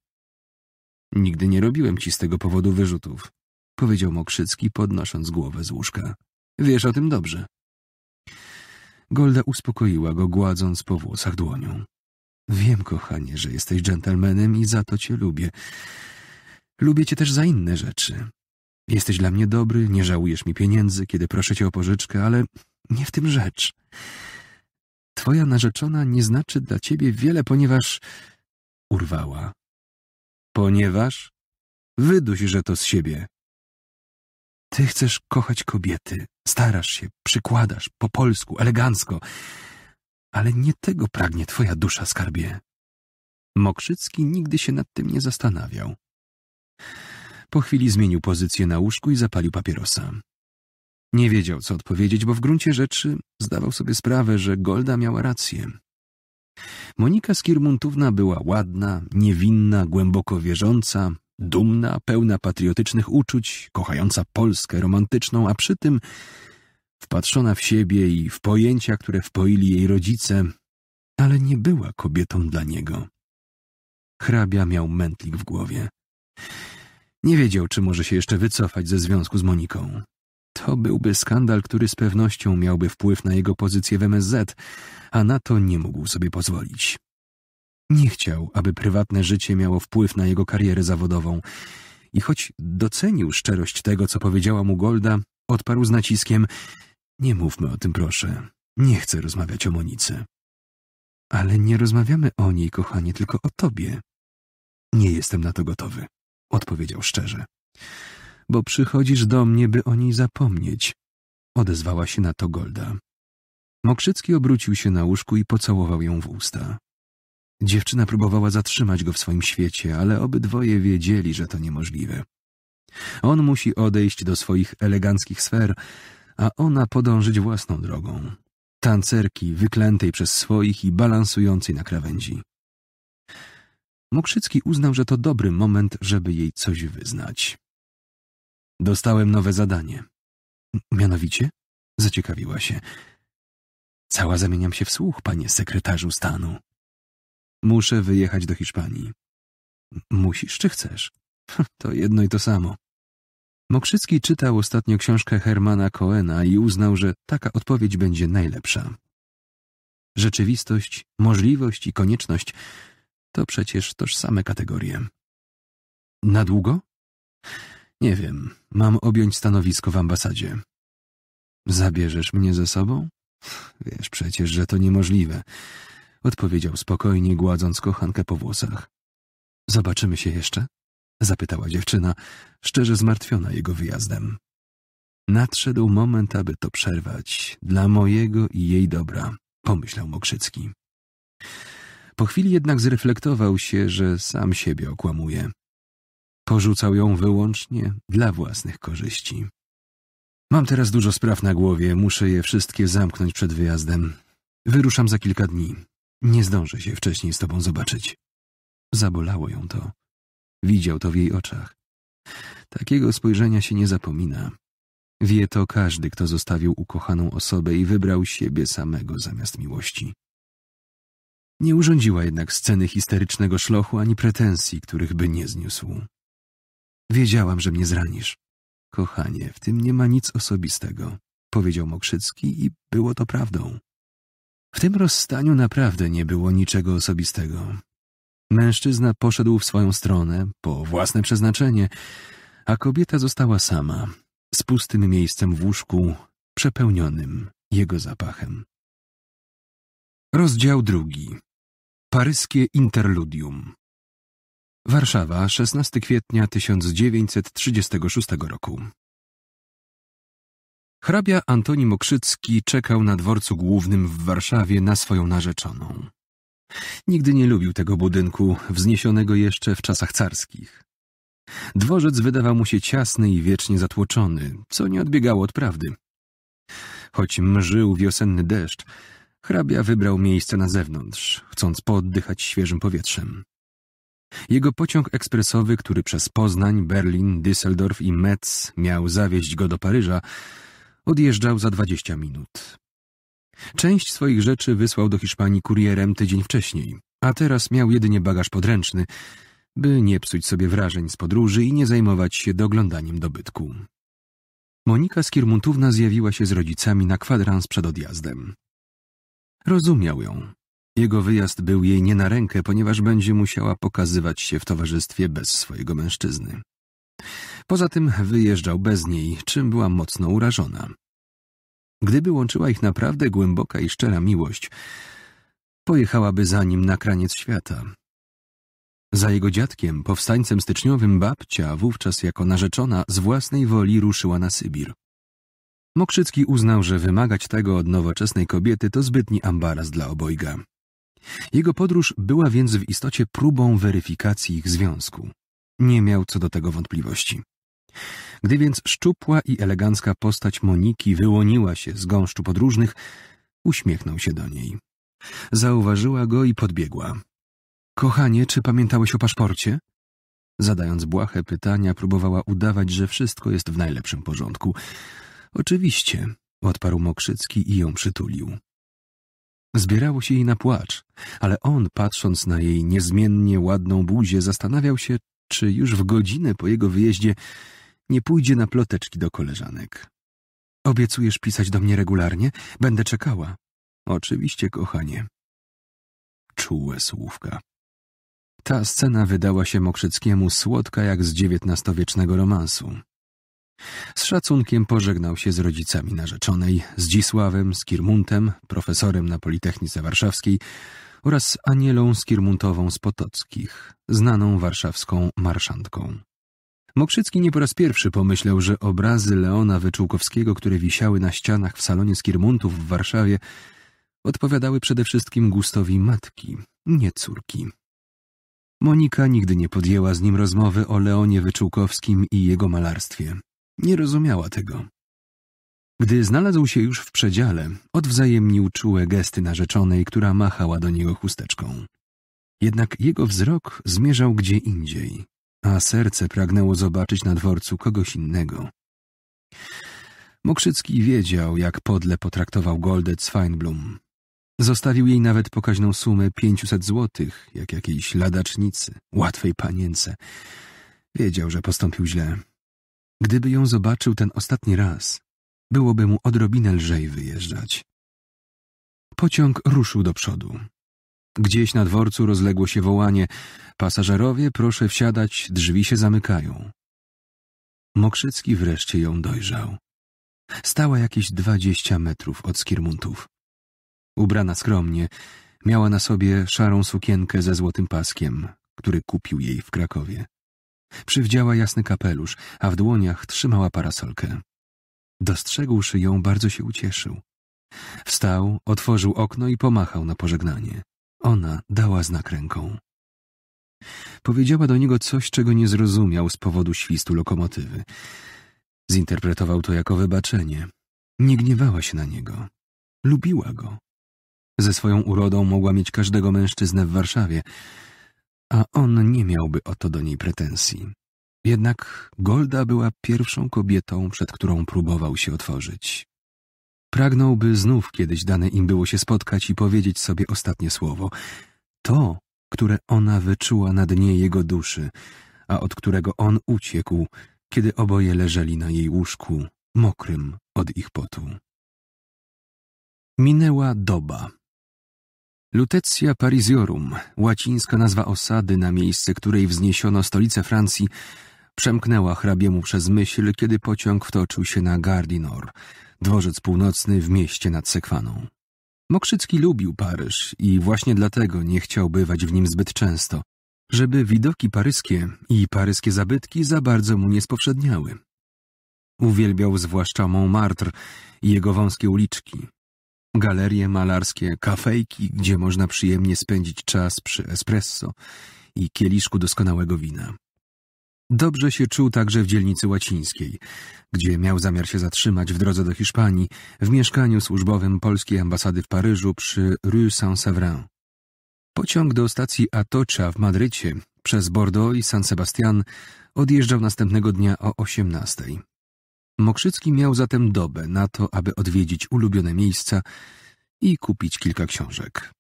A: Nigdy nie robiłem ci z tego powodu wyrzutów, powiedział Mokrzycki, podnosząc głowę z łóżka. Wiesz o tym dobrze. Golda uspokoiła go, gładząc po włosach dłonią. Wiem, kochanie, że jesteś dżentelmenem i za to cię lubię. Lubię cię też za inne rzeczy. Jesteś dla mnie dobry, nie żałujesz mi pieniędzy, kiedy proszę cię o pożyczkę, ale nie w tym rzecz. Twoja narzeczona nie znaczy dla ciebie wiele, ponieważ... Urwała. Ponieważ? Wyduś, że to z siebie. Ty chcesz kochać kobiety, starasz się, przykładasz, po polsku, elegancko, ale nie tego pragnie twoja dusza, skarbie. Mokrzycki nigdy się nad tym nie zastanawiał. Po chwili zmienił pozycję na łóżku i zapalił papierosa. Nie wiedział, co odpowiedzieć, bo w gruncie rzeczy zdawał sobie sprawę, że Golda miała rację. Monika Skirmuntówna była ładna, niewinna, głęboko wierząca, dumna, pełna patriotycznych uczuć, kochająca Polskę romantyczną, a przy tym wpatrzona w siebie i w pojęcia, które wpoili jej rodzice, ale nie była kobietą dla niego. Hrabia miał mętlik w głowie. Nie wiedział, czy może się jeszcze wycofać ze związku z Moniką. To byłby skandal, który z pewnością miałby wpływ na jego pozycję w MSZ, a na to nie mógł sobie pozwolić. Nie chciał, aby prywatne życie miało wpływ na jego karierę zawodową i choć docenił szczerość tego, co powiedziała mu Golda, odparł z naciskiem Nie mówmy o tym, proszę. Nie chcę rozmawiać o Monice. Ale nie rozmawiamy o niej, kochanie, tylko o tobie. Nie jestem na to gotowy odpowiedział szczerze. Bo przychodzisz do mnie, by o niej zapomnieć, odezwała się na to Golda. Mokrzycki obrócił się na łóżku i pocałował ją w usta. Dziewczyna próbowała zatrzymać go w swoim świecie, ale obydwoje wiedzieli, że to niemożliwe. On musi odejść do swoich eleganckich sfer, a ona podążyć własną drogą. Tancerki, wyklętej przez swoich i balansującej na krawędzi. Mokrzycki uznał, że to dobry moment, żeby jej coś wyznać. Dostałem nowe zadanie. Mianowicie? Zaciekawiła się. Cała zamieniam się w słuch, panie sekretarzu stanu. Muszę wyjechać do Hiszpanii. Musisz czy chcesz? To jedno i to samo. Mokrzycki czytał ostatnio książkę Hermana Coena i uznał, że taka odpowiedź będzie najlepsza. Rzeczywistość, możliwość i konieczność to przecież tożsame kategorie. Na długo? Nie wiem. Mam objąć stanowisko w ambasadzie. Zabierzesz mnie ze sobą? Wiesz przecież, że to niemożliwe. Odpowiedział spokojnie, gładząc kochankę po włosach. Zobaczymy się jeszcze? Zapytała dziewczyna, szczerze zmartwiona jego wyjazdem. Nadszedł moment, aby to przerwać. Dla mojego i jej dobra, pomyślał Mokrzycki. Po chwili jednak zreflektował się, że sam siebie okłamuje. Porzucał ją wyłącznie dla własnych korzyści. Mam teraz dużo spraw na głowie, muszę je wszystkie zamknąć przed wyjazdem. Wyruszam za kilka dni. Nie zdążę się wcześniej z tobą zobaczyć. Zabolało ją to. Widział to w jej oczach. Takiego spojrzenia się nie zapomina. Wie to każdy, kto zostawił ukochaną osobę i wybrał siebie samego zamiast miłości. Nie urządziła jednak sceny histerycznego szlochu ani pretensji, których by nie zniósł. Wiedziałam, że mnie zranisz. Kochanie, w tym nie ma nic osobistego, powiedział Mokrzycki i było to prawdą. W tym rozstaniu naprawdę nie było niczego osobistego. Mężczyzna poszedł w swoją stronę, po własne przeznaczenie, a kobieta została sama, z pustym miejscem w łóżku, przepełnionym jego zapachem. Rozdział drugi. Paryskie interludium. Warszawa, 16 kwietnia 1936 roku. Hrabia Antoni Mokrzycki czekał na dworcu głównym w Warszawie na swoją narzeczoną. Nigdy nie lubił tego budynku, wzniesionego jeszcze w czasach carskich. Dworzec wydawał mu się ciasny i wiecznie zatłoczony, co nie odbiegało od prawdy. Choć mrzył wiosenny deszcz, Hrabia wybrał miejsce na zewnątrz, chcąc pooddychać świeżym powietrzem. Jego pociąg ekspresowy, który przez Poznań, Berlin, Düsseldorf i Metz miał zawieźć go do Paryża, odjeżdżał za dwadzieścia minut. Część swoich rzeczy wysłał do Hiszpanii kurierem tydzień wcześniej, a teraz miał jedynie bagaż podręczny, by nie psuć sobie wrażeń z podróży i nie zajmować się doglądaniem dobytku. Monika Skirmuntówna zjawiła się z rodzicami na kwadrans przed odjazdem. Rozumiał ją. Jego wyjazd był jej nie na rękę, ponieważ będzie musiała pokazywać się w towarzystwie bez swojego mężczyzny. Poza tym wyjeżdżał bez niej, czym była mocno urażona. Gdyby łączyła ich naprawdę głęboka i szczera miłość, pojechałaby za nim na kraniec świata. Za jego dziadkiem, powstańcem styczniowym, babcia, wówczas jako narzeczona, z własnej woli ruszyła na Sybir. Mokrzycki uznał, że wymagać tego od nowoczesnej kobiety to zbytni ambaras dla obojga. Jego podróż była więc w istocie próbą weryfikacji ich związku. Nie miał co do tego wątpliwości. Gdy więc szczupła i elegancka postać Moniki wyłoniła się z gąszczu podróżnych, uśmiechnął się do niej. Zauważyła go i podbiegła. Kochanie, czy pamiętałeś o paszporcie? Zadając błahe pytania, próbowała udawać, że wszystko jest w najlepszym porządku, Oczywiście, odparł Mokrzycki i ją przytulił. Zbierało się jej na płacz, ale on, patrząc na jej niezmiennie ładną buzię, zastanawiał się, czy już w godzinę po jego wyjeździe nie pójdzie na ploteczki do koleżanek. Obiecujesz pisać do mnie regularnie? Będę czekała. Oczywiście, kochanie. Czułe słówka. Ta scena wydała się Mokrzyckiemu słodka jak z XIX-wiecznego romansu. Z szacunkiem pożegnał się z rodzicami narzeczonej, z Dzisławem Skirmuntem, profesorem na Politechnice Warszawskiej oraz Anielą Skirmuntową z Potockich, znaną warszawską marszantką. Mokrzycki nie po raz pierwszy pomyślał, że obrazy Leona Wyczółkowskiego, które wisiały na ścianach w salonie Skirmuntów w Warszawie, odpowiadały przede wszystkim gustowi matki, nie córki. Monika nigdy nie podjęła z nim rozmowy o Leonie Wyczółkowskim i jego malarstwie. Nie rozumiała tego. Gdy znalazł się już w przedziale, odwzajemnił czułe gesty narzeczonej, która machała do niego chusteczką. Jednak jego wzrok zmierzał gdzie indziej, a serce pragnęło zobaczyć na dworcu kogoś innego. Mokrzycki wiedział, jak podle potraktował Goldet Feinblum. Zostawił jej nawet pokaźną sumę pięciuset złotych, jak jakiejś ladacznicy, łatwej panience. Wiedział, że postąpił źle. Gdyby ją zobaczył ten ostatni raz, byłoby mu odrobinę lżej wyjeżdżać. Pociąg ruszył do przodu. Gdzieś na dworcu rozległo się wołanie: Pasażerowie, proszę wsiadać, drzwi się zamykają. Mokrzycki wreszcie ją dojrzał. Stała jakieś dwadzieścia metrów od skirmuntów. Ubrana skromnie, miała na sobie szarą sukienkę ze złotym paskiem, który kupił jej w Krakowie. Przywdziała jasny kapelusz, a w dłoniach trzymała parasolkę. Dostrzegłszy ją, bardzo się ucieszył. Wstał, otworzył okno i pomachał na pożegnanie. Ona dała znak ręką. Powiedziała do niego coś, czego nie zrozumiał z powodu świstu lokomotywy. Zinterpretował to jako wybaczenie. Nie gniewała się na niego. Lubiła go. Ze swoją urodą mogła mieć każdego mężczyznę w Warszawie, a on nie miałby o to do niej pretensji. Jednak Golda była pierwszą kobietą, przed którą próbował się otworzyć. Pragnął, by znów kiedyś dane im było się spotkać i powiedzieć sobie ostatnie słowo. To, które ona wyczuła na dnie jego duszy, a od którego on uciekł, kiedy oboje leżeli na jej łóżku, mokrym od ich potu. Minęła doba. Lutetia Parisiorum, łacińska nazwa osady, na miejsce której wzniesiono stolicę Francji, przemknęła hrabiemu przez myśl, kiedy pociąg wtoczył się na Gardinor, dworzec północny w mieście nad Sekwaną. Mokrzycki lubił Paryż i właśnie dlatego nie chciał bywać w nim zbyt często, żeby widoki paryskie i paryskie zabytki za bardzo mu nie spowszedniały. Uwielbiał zwłaszcza Montmartre i jego wąskie uliczki, galerie malarskie, kafejki, gdzie można przyjemnie spędzić czas przy espresso i kieliszku doskonałego wina. Dobrze się czuł także w dzielnicy łacińskiej, gdzie miał zamiar się zatrzymać w drodze do Hiszpanii w mieszkaniu służbowym polskiej ambasady w Paryżu przy Rue Saint-Severin. Pociąg do stacji Atocha w Madrycie przez Bordeaux i San Sebastian odjeżdżał następnego dnia o 18:00. Mokrzycki miał zatem dobę na to, aby odwiedzić ulubione miejsca i kupić kilka książek.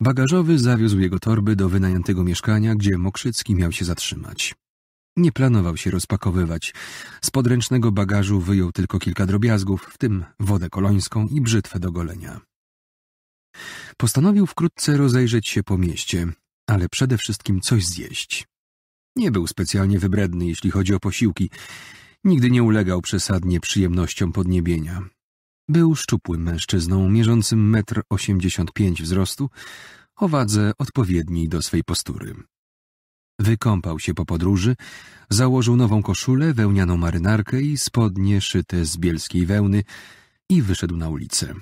A: Bagażowy zawiózł jego torby do wynajętego mieszkania, gdzie Mokrzycki miał się zatrzymać. Nie planował się rozpakowywać. Z podręcznego bagażu wyjął tylko kilka drobiazgów, w tym wodę kolońską i brzytwę do golenia. Postanowił wkrótce rozejrzeć się po mieście, ale przede wszystkim coś zjeść. Nie był specjalnie wybredny, jeśli chodzi o posiłki. Nigdy nie ulegał przesadnie przyjemnościom podniebienia. Był szczupłym mężczyzną, mierzącym metr osiemdziesiąt pięć wzrostu, o wadze odpowiedniej do swej postury. Wykąpał się po podróży, założył nową koszulę, wełnianą marynarkę i spodnie szyte z bielskiej wełny i wyszedł na ulicę.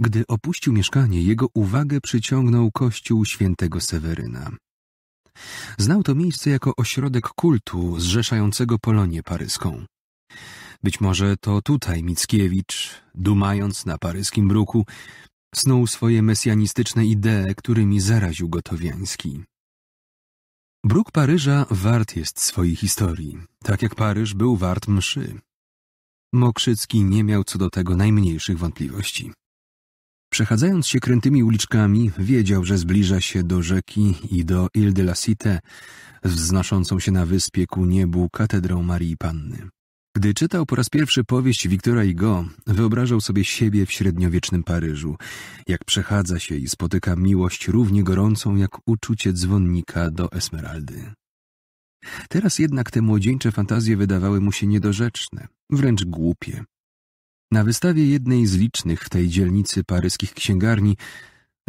A: Gdy opuścił mieszkanie, jego uwagę przyciągnął kościół świętego Seweryna. Znał to miejsce jako ośrodek kultu zrzeszającego Polonię paryską. Być może to tutaj Mickiewicz, dumając na paryskim bruku, snuł swoje mesjanistyczne idee, którymi zaraził Gotowiański. Bruk Paryża wart jest swojej historii, tak jak Paryż był wart mszy. Mokrzycki nie miał co do tego najmniejszych wątpliwości. Przechadzając się krętymi uliczkami, wiedział, że zbliża się do rzeki i do Ile de la Cité, wznoszącą się na wyspie ku niebu katedrą Marii Panny. Gdy czytał po raz pierwszy powieść Wiktora Igo, wyobrażał sobie siebie w średniowiecznym Paryżu, jak przechadza się i spotyka miłość równie gorącą jak uczucie dzwonnika do Esmeraldy. Teraz jednak te młodzieńcze fantazje wydawały mu się niedorzeczne, wręcz głupie, na wystawie jednej z licznych w tej dzielnicy paryskich księgarni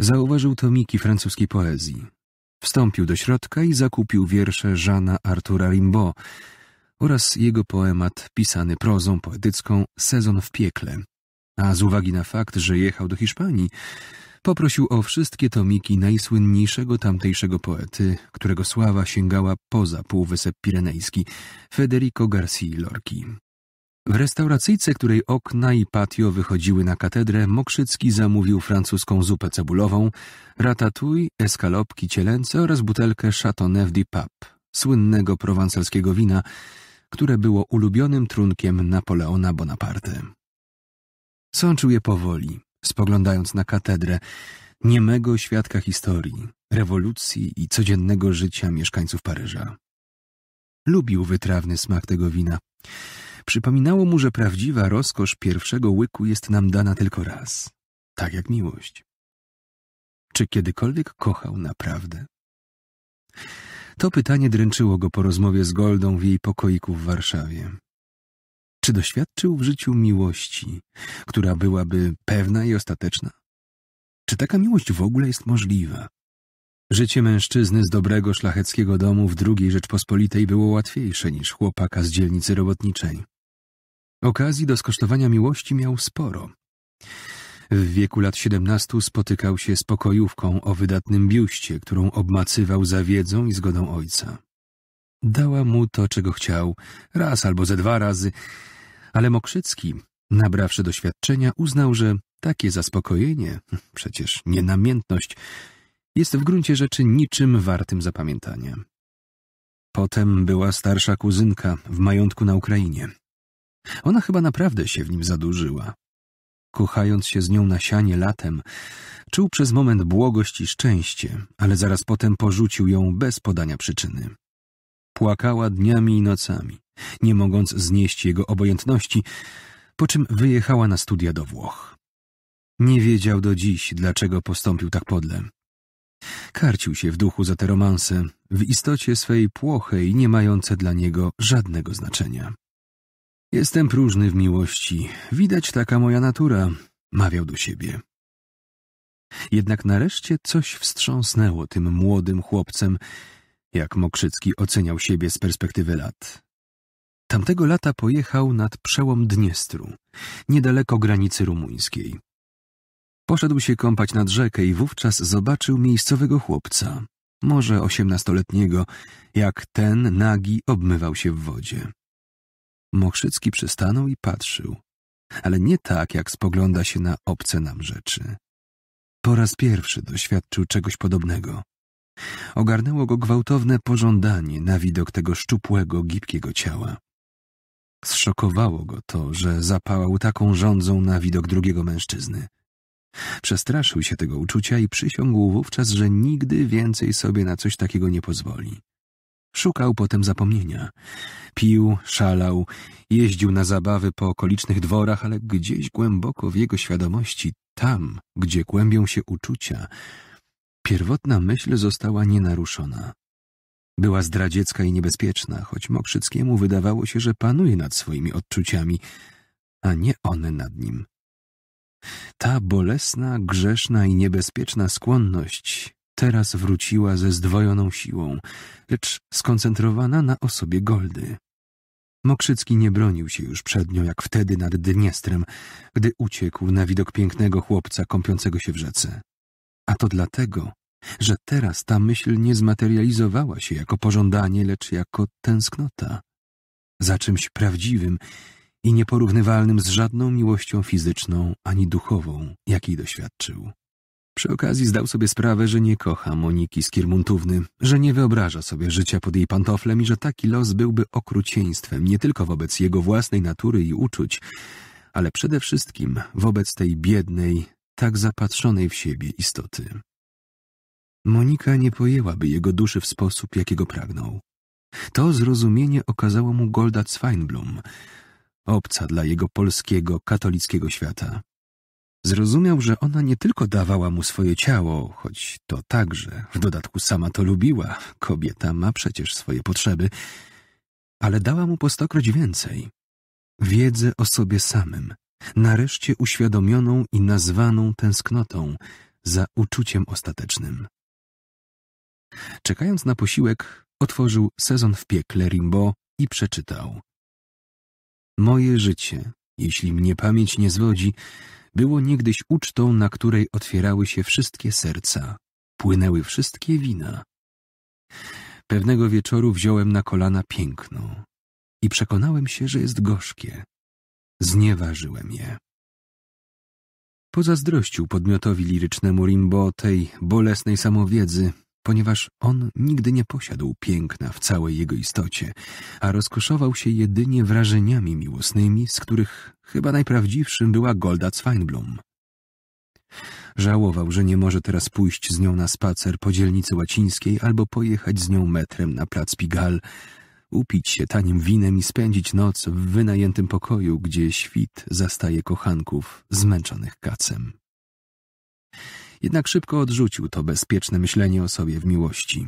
A: zauważył tomiki francuskiej poezji. Wstąpił do środka i zakupił wiersze Żana Artura Rimbaud oraz jego poemat pisany prozą poetycką Sezon w piekle. A z uwagi na fakt, że jechał do Hiszpanii, poprosił o wszystkie tomiki najsłynniejszego tamtejszego poety, którego sława sięgała poza Półwysep Pirenejski, Federico Garci Lorki. W restauracyjce, której okna i patio wychodziły na katedrę, Mokrzycki zamówił francuską zupę cebulową, ratatouille, eskalopki cielęce oraz butelkę Chateauneuf du Pape, słynnego prowansalskiego wina, które było ulubionym trunkiem Napoleona Bonaparte. Sączył je powoli, spoglądając na katedrę, niemego świadka historii, rewolucji i codziennego życia mieszkańców Paryża. Lubił wytrawny smak tego wina – Przypominało mu, że prawdziwa rozkosz pierwszego łyku jest nam dana tylko raz, tak jak miłość. Czy kiedykolwiek kochał naprawdę? To pytanie dręczyło go po rozmowie z Goldą w jej pokoiku w Warszawie. Czy doświadczył w życiu miłości, która byłaby pewna i ostateczna? Czy taka miłość w ogóle jest możliwa? Życie mężczyzny z dobrego, szlacheckiego domu w II Rzeczpospolitej było łatwiejsze niż chłopaka z dzielnicy robotniczej. Okazji do skosztowania miłości miał sporo. W wieku lat siedemnastu spotykał się z pokojówką o wydatnym biuście, którą obmacywał za wiedzą i zgodą ojca. Dała mu to, czego chciał, raz albo ze dwa razy, ale Mokrzycki, nabrawszy doświadczenia, uznał, że takie zaspokojenie, przecież nienamiętność, jest w gruncie rzeczy niczym wartym zapamiętania. Potem była starsza kuzynka w majątku na Ukrainie. Ona chyba naprawdę się w nim zadłużyła. Kochając się z nią na sianie latem, czuł przez moment błogość i szczęście, ale zaraz potem porzucił ją bez podania przyczyny. Płakała dniami i nocami, nie mogąc znieść jego obojętności, po czym wyjechała na studia do Włoch. Nie wiedział do dziś, dlaczego postąpił tak podle. Karcił się w duchu za te romanse, w istocie swej płochej, nie mające dla niego żadnego znaczenia. Jestem próżny w miłości. Widać taka moja natura, mawiał do siebie. Jednak nareszcie coś wstrząsnęło tym młodym chłopcem, jak Mokrzycki oceniał siebie z perspektywy lat. Tamtego lata pojechał nad przełom Dniestru, niedaleko granicy rumuńskiej. Poszedł się kąpać nad rzekę i wówczas zobaczył miejscowego chłopca, może osiemnastoletniego, jak ten nagi obmywał się w wodzie. Mokrzycki przystanął i patrzył, ale nie tak, jak spogląda się na obce nam rzeczy. Po raz pierwszy doświadczył czegoś podobnego. Ogarnęło go gwałtowne pożądanie na widok tego szczupłego, gibkiego ciała. Zszokowało go to, że zapałał taką rządzą na widok drugiego mężczyzny. Przestraszył się tego uczucia i przysiągł wówczas, że nigdy więcej sobie na coś takiego nie pozwoli. Szukał potem zapomnienia. Pił, szalał, jeździł na zabawy po okolicznych dworach, ale gdzieś głęboko w jego świadomości, tam, gdzie kłębią się uczucia, pierwotna myśl została nienaruszona. Była zdradziecka i niebezpieczna, choć Mokrzyckiemu wydawało się, że panuje nad swoimi odczuciami, a nie one nad nim. Ta bolesna, grzeszna i niebezpieczna skłonność teraz wróciła ze zdwojoną siłą, lecz skoncentrowana na osobie Goldy. Mokrzycki nie bronił się już przed nią jak wtedy nad Dniestrem, gdy uciekł na widok pięknego chłopca kąpiącego się w rzece. A to dlatego, że teraz ta myśl nie zmaterializowała się jako pożądanie, lecz jako tęsknota. Za czymś prawdziwym i nieporównywalnym z żadną miłością fizyczną ani duchową, jakiej doświadczył. Przy okazji zdał sobie sprawę, że nie kocha Moniki Skiermuntówny, że nie wyobraża sobie życia pod jej pantoflem i że taki los byłby okrucieństwem nie tylko wobec jego własnej natury i uczuć, ale przede wszystkim wobec tej biednej, tak zapatrzonej w siebie istoty. Monika nie pojęłaby jego duszy w sposób, jakiego pragnął. To zrozumienie okazało mu Golda Zweinblum, obca dla jego polskiego, katolickiego świata. Zrozumiał, że ona nie tylko dawała mu swoje ciało, choć to także, w dodatku sama to lubiła, kobieta ma przecież swoje potrzeby, ale dała mu po stokroć więcej. Wiedzę o sobie samym, nareszcie uświadomioną i nazwaną tęsknotą za uczuciem ostatecznym. Czekając na posiłek, otworzył sezon w piekle Rimbo i przeczytał. Moje życie, jeśli mnie pamięć nie zwodzi, było niegdyś ucztą, na której otwierały się wszystkie serca, płynęły wszystkie wina. Pewnego wieczoru wziąłem na kolana piękno i przekonałem się, że jest gorzkie. Znieważyłem je. Pozazdrościł podmiotowi lirycznemu Rimbo tej bolesnej samowiedzy, ponieważ on nigdy nie posiadł piękna w całej jego istocie, a rozkoszował się jedynie wrażeniami miłosnymi, z których chyba najprawdziwszym była Golda Zweinblum. Żałował, że nie może teraz pójść z nią na spacer po dzielnicy łacińskiej albo pojechać z nią metrem na plac Pigal, upić się tanim winem i spędzić noc w wynajętym pokoju, gdzie świt zastaje kochanków zmęczonych kacem. Jednak szybko odrzucił to bezpieczne myślenie o sobie w miłości.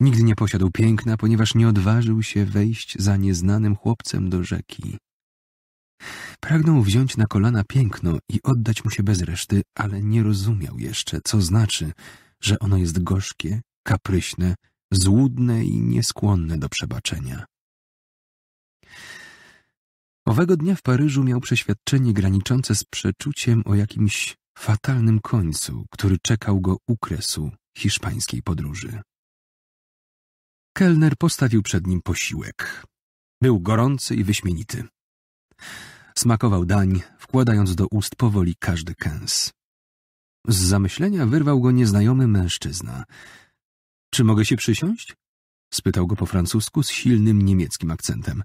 A: Nigdy nie posiadał piękna, ponieważ nie odważył się wejść za nieznanym chłopcem do rzeki. Pragnął wziąć na kolana piękno i oddać mu się bez reszty, ale nie rozumiał jeszcze, co znaczy, że ono jest gorzkie, kapryśne, złudne i nieskłonne do przebaczenia. Owego dnia w Paryżu miał przeświadczenie graniczące z przeczuciem o jakimś fatalnym końcu, który czekał go u kresu hiszpańskiej podróży. Kelner postawił przed nim posiłek. Był gorący i wyśmienity. Smakował dań, wkładając do ust powoli każdy kęs. Z zamyślenia wyrwał go nieznajomy mężczyzna. — Czy mogę się przysiąść? — spytał go po francusku z silnym niemieckim akcentem.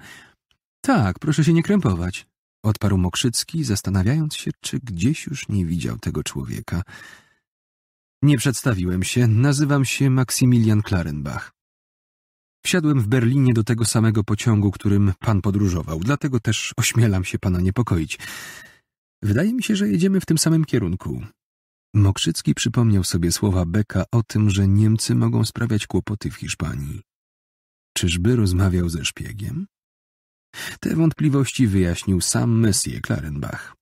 A: — Tak, proszę się nie krępować odparł Mokrzycki, zastanawiając się, czy gdzieś już nie widział tego człowieka. Nie przedstawiłem się, nazywam się Maksymilian Klarenbach. Wsiadłem w Berlinie do tego samego pociągu, którym pan podróżował, dlatego też ośmielam się pana niepokoić. Wydaje mi się, że jedziemy w tym samym kierunku. Mokrzycki przypomniał sobie słowa Beka o tym, że Niemcy mogą sprawiać kłopoty w Hiszpanii. Czyżby rozmawiał ze szpiegiem? Te wątpliwości wyjaśnił sam Messier Klarenbach.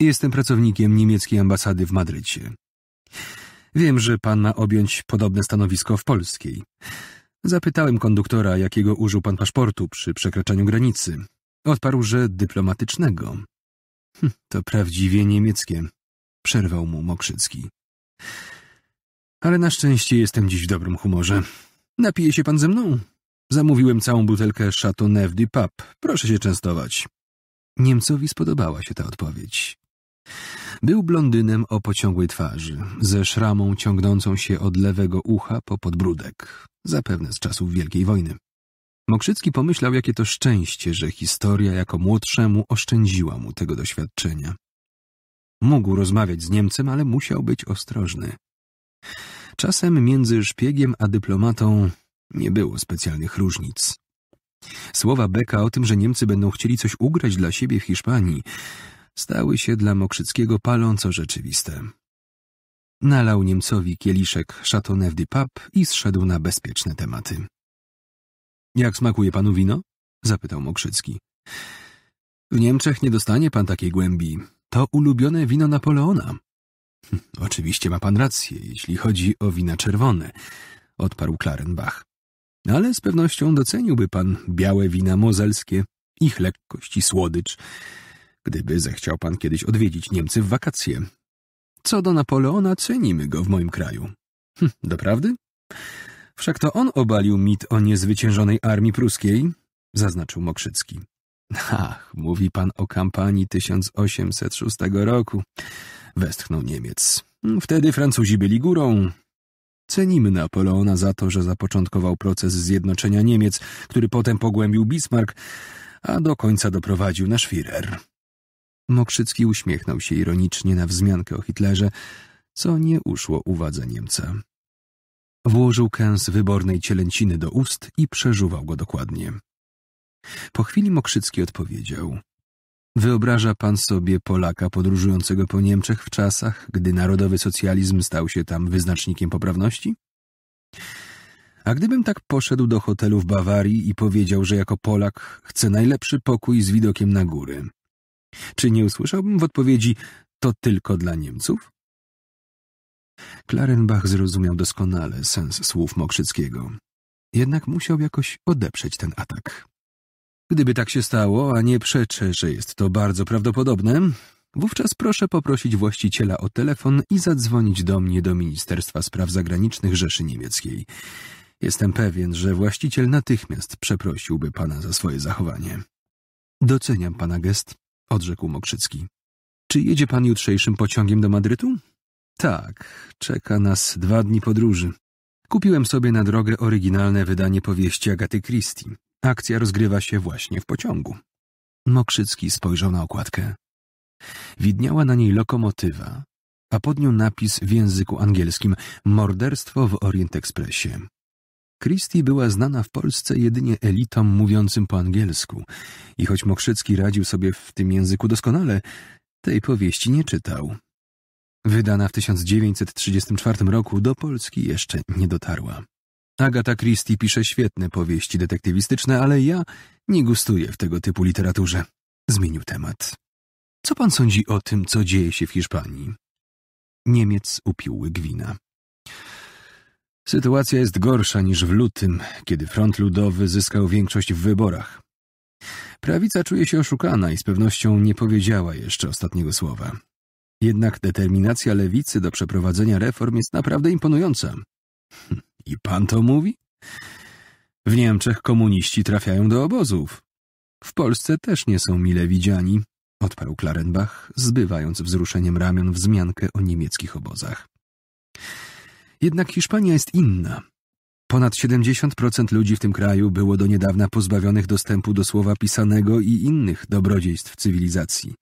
A: Jestem pracownikiem niemieckiej ambasady w Madrycie. Wiem, że pan ma objąć podobne stanowisko w polskiej. Zapytałem konduktora, jakiego użył pan paszportu przy przekraczaniu granicy. Odparł, że dyplomatycznego. Hm, to prawdziwie niemieckie, przerwał mu Mokrzycki. Ale na szczęście jestem dziś w dobrym humorze. Napije się pan ze mną? Zamówiłem całą butelkę Chateauneuf du Pape. Proszę się częstować. Niemcowi spodobała się ta odpowiedź. Był blondynem o pociągłej twarzy, ze szramą ciągnącą się od lewego ucha po podbródek, zapewne z czasów Wielkiej Wojny. Mokrzycki pomyślał, jakie to szczęście, że historia jako młodszemu oszczędziła mu tego doświadczenia. Mógł rozmawiać z Niemcem, ale musiał być ostrożny. Czasem między szpiegiem a dyplomatą nie było specjalnych różnic. Słowa Beka o tym, że Niemcy będą chcieli coś ugrać dla siebie w Hiszpanii, stały się dla Mokrzyckiego paląco rzeczywiste. Nalał Niemcowi kieliszek Chateauneuf du Pape i zszedł na bezpieczne tematy. Jak smakuje panu wino? zapytał Mokrzycki. W Niemczech nie dostanie pan takiej głębi. To ulubione wino Napoleona. Oczywiście ma pan rację, jeśli chodzi o wina czerwone, odparł Klarenbach ale z pewnością doceniłby pan białe wina mozelskie, ich lekkość i słodycz, gdyby zechciał pan kiedyś odwiedzić Niemcy w wakacje. Co do Napoleona, cenimy go w moim kraju. Hm, doprawdy? Wszak to on obalił mit o niezwyciężonej armii pruskiej, zaznaczył Mokrzycki. Ach, mówi pan o kampanii 1806 roku, westchnął Niemiec. Wtedy Francuzi byli górą, Cenimy Napoleona za to, że zapoczątkował proces zjednoczenia Niemiec, który potem pogłębił Bismarck, a do końca doprowadził nasz Führer. Mokrzycki uśmiechnął się ironicznie na wzmiankę o Hitlerze, co nie uszło uwadze Niemca. Włożył kęs wybornej cielęciny do ust i przeżuwał go dokładnie. Po chwili Mokrzycki odpowiedział. Wyobraża pan sobie Polaka podróżującego po Niemczech w czasach, gdy narodowy socjalizm stał się tam wyznacznikiem poprawności? A gdybym tak poszedł do hotelu w Bawarii i powiedział, że jako Polak chcę najlepszy pokój z widokiem na góry, czy nie usłyszałbym w odpowiedzi to tylko dla Niemców? Klarenbach zrozumiał doskonale sens słów Mokrzyckiego. Jednak musiał jakoś odeprzeć ten atak. Gdyby tak się stało, a nie przeczę, że jest to bardzo prawdopodobne, wówczas proszę poprosić właściciela o telefon i zadzwonić do mnie do Ministerstwa Spraw Zagranicznych Rzeszy Niemieckiej. Jestem pewien, że właściciel natychmiast przeprosiłby pana za swoje zachowanie. Doceniam pana gest, odrzekł Mokrzycki. Czy jedzie pan jutrzejszym pociągiem do Madrytu? Tak, czeka nas dwa dni podróży. Kupiłem sobie na drogę oryginalne wydanie powieści Agaty Christie. Akcja rozgrywa się właśnie w pociągu. Mokrzycki spojrzał na okładkę. Widniała na niej lokomotywa, a pod nią napis w języku angielskim Morderstwo w Orient Expressie. Christie była znana w Polsce jedynie elitom mówiącym po angielsku i choć Mokrzycki radził sobie w tym języku doskonale, tej powieści nie czytał. Wydana w 1934 roku do Polski jeszcze nie dotarła. Agata Christie pisze świetne powieści detektywistyczne, ale ja nie gustuję w tego typu literaturze. Zmienił temat. Co pan sądzi o tym, co dzieje się w Hiszpanii? Niemiec upił łygwina. Sytuacja jest gorsza niż w lutym, kiedy front ludowy zyskał większość w wyborach. Prawica czuje się oszukana i z pewnością nie powiedziała jeszcze ostatniego słowa. Jednak determinacja lewicy do przeprowadzenia reform jest naprawdę imponująca. Hm. I pan to mówi? W Niemczech komuniści trafiają do obozów. W Polsce też nie są mile widziani, odparł Klarenbach, zbywając wzruszeniem ramion wzmiankę o niemieckich obozach. Jednak Hiszpania jest inna. Ponad 70% ludzi w tym kraju było do niedawna pozbawionych dostępu do słowa pisanego i innych dobrodziejstw cywilizacji.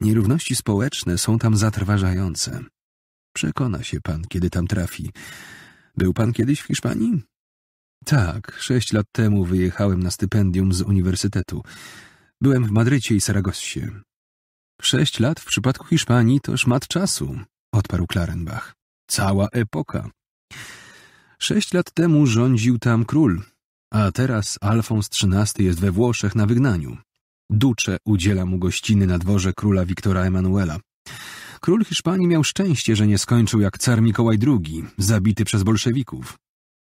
A: Nierówności społeczne są tam zatrważające. Przekona się pan, kiedy tam trafi, był pan kiedyś w Hiszpanii? Tak, sześć lat temu wyjechałem na stypendium z uniwersytetu. Byłem w Madrycie i Saragossie. Sześć lat w przypadku Hiszpanii to szmat czasu, odparł Klarenbach. Cała epoka. Sześć lat temu rządził tam król, a teraz Alfons XIII jest we Włoszech na wygnaniu. Ducze udziela mu gościny na dworze króla Wiktora Emanuela. Król Hiszpanii miał szczęście, że nie skończył jak car Mikołaj II, zabity przez bolszewików.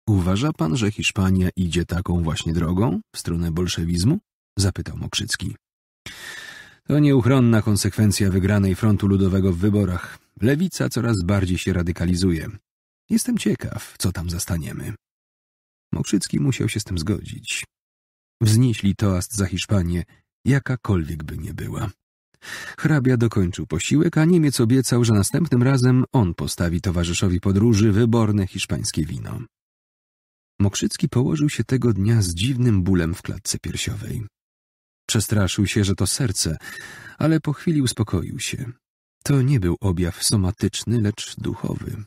A: Uważa pan, że Hiszpania idzie taką właśnie drogą, w stronę bolszewizmu? Zapytał Mokrzycki. To nieuchronna konsekwencja wygranej frontu ludowego w wyborach. Lewica coraz bardziej się radykalizuje. Jestem ciekaw, co tam zastaniemy. Mokrzycki musiał się z tym zgodzić. Wznieśli toast za Hiszpanię, jakakolwiek by nie była. Hrabia dokończył posiłek, a Niemiec obiecał, że następnym razem on postawi towarzyszowi podróży wyborne hiszpańskie wino. Mokrzycki położył się tego dnia z dziwnym bólem w klatce piersiowej. Przestraszył się, że to serce, ale po chwili uspokoił się. To nie był objaw somatyczny, lecz duchowy.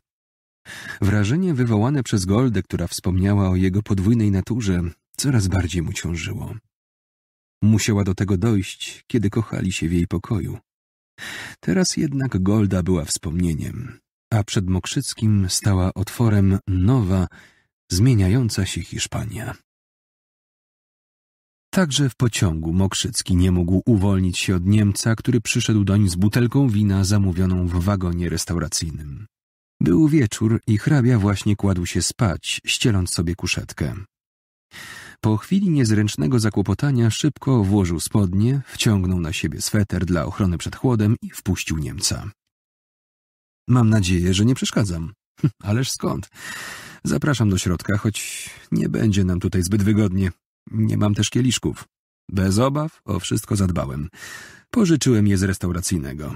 A: Wrażenie wywołane przez Goldę, która wspomniała o jego podwójnej naturze, coraz bardziej mu ciążyło. Musiała do tego dojść, kiedy kochali się w jej pokoju. Teraz jednak Golda była wspomnieniem, a przed Mokrzyckim stała otworem nowa, zmieniająca się Hiszpania. Także w pociągu Mokrzycki nie mógł uwolnić się od Niemca, który przyszedł doń z butelką wina zamówioną w wagonie restauracyjnym. Był wieczór i hrabia właśnie kładł się spać, ścieląc sobie kuszetkę. Po chwili niezręcznego zakłopotania szybko włożył spodnie, wciągnął na siebie sweter dla ochrony przed chłodem i wpuścił Niemca. Mam nadzieję, że nie przeszkadzam. Ależ skąd? Zapraszam do środka, choć nie będzie nam tutaj zbyt wygodnie. Nie mam też kieliszków. Bez obaw o wszystko zadbałem. Pożyczyłem je z restauracyjnego.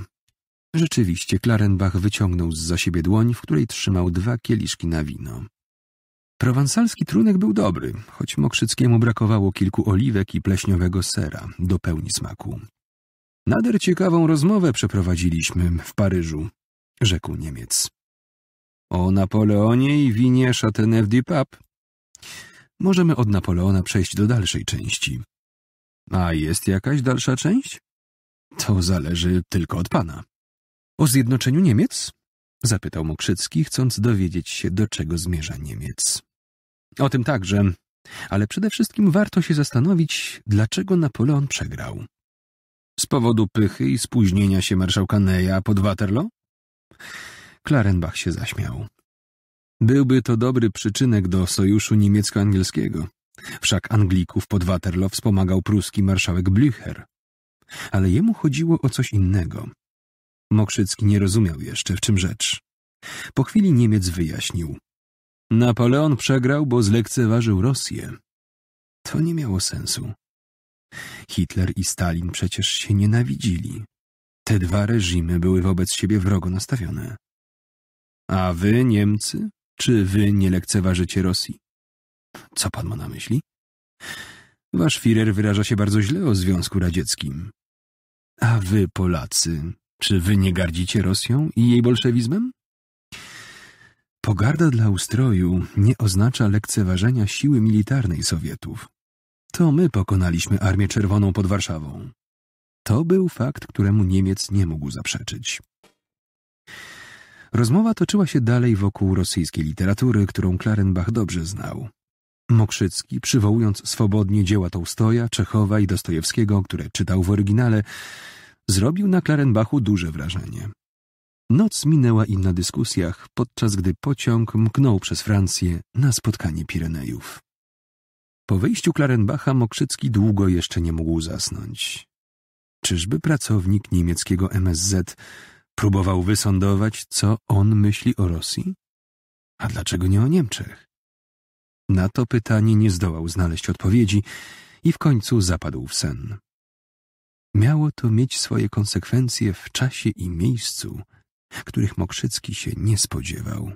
A: Rzeczywiście, Klarenbach wyciągnął z za siebie dłoń, w której trzymał dwa kieliszki na wino. Prowansalski trunek był dobry, choć Mokrzyckiemu brakowało kilku oliwek i pleśniowego sera do pełni smaku. Nader ciekawą rozmowę przeprowadziliśmy w Paryżu, rzekł Niemiec. O Napoleonie i winie Chateauneuf du Pape. Możemy od Napoleona przejść do dalszej części. A jest jakaś dalsza część? To zależy tylko od pana. O zjednoczeniu Niemiec? Zapytał Mokrzycki, chcąc dowiedzieć się, do czego zmierza Niemiec. O tym także, ale przede wszystkim warto się zastanowić, dlaczego Napoleon przegrał. Z powodu pychy i spóźnienia się marszałka Neya pod Waterloo? Klarenbach się zaśmiał. Byłby to dobry przyczynek do sojuszu niemiecko-angielskiego. Wszak Anglików pod Waterloo wspomagał pruski marszałek Blücher. Ale jemu chodziło o coś innego. Mokrzycki nie rozumiał jeszcze, w czym rzecz. Po chwili Niemiec wyjaśnił. Napoleon przegrał, bo zlekceważył Rosję. To nie miało sensu. Hitler i Stalin przecież się nienawidzili. Te dwa reżimy były wobec siebie wrogo nastawione. A wy, Niemcy, czy wy nie lekceważycie Rosji? Co pan ma na myśli? Wasz Führer wyraża się bardzo źle o Związku Radzieckim. A wy, Polacy, czy wy nie gardzicie Rosją i jej bolszewizmem? Pogarda dla ustroju nie oznacza lekceważenia siły militarnej Sowietów. To my pokonaliśmy Armię Czerwoną pod Warszawą. To był fakt, któremu Niemiec nie mógł zaprzeczyć. Rozmowa toczyła się dalej wokół rosyjskiej literatury, którą Klarenbach dobrze znał. Mokrzycki, przywołując swobodnie dzieła Tołstoja, Czechowa i Dostojewskiego, które czytał w oryginale, zrobił na Klarenbachu duże wrażenie. Noc minęła im na dyskusjach, podczas gdy pociąg mknął przez Francję na spotkanie Pirenejów. Po wyjściu Klarenbacha Mokrzycki długo jeszcze nie mógł zasnąć. Czyżby pracownik niemieckiego MSZ próbował wysądować, co on myśli o Rosji? A dlaczego nie o Niemczech? Na to pytanie nie zdołał znaleźć odpowiedzi i w końcu zapadł w sen. Miało to mieć swoje konsekwencje w czasie i miejscu, których Mokrzycki się nie spodziewał.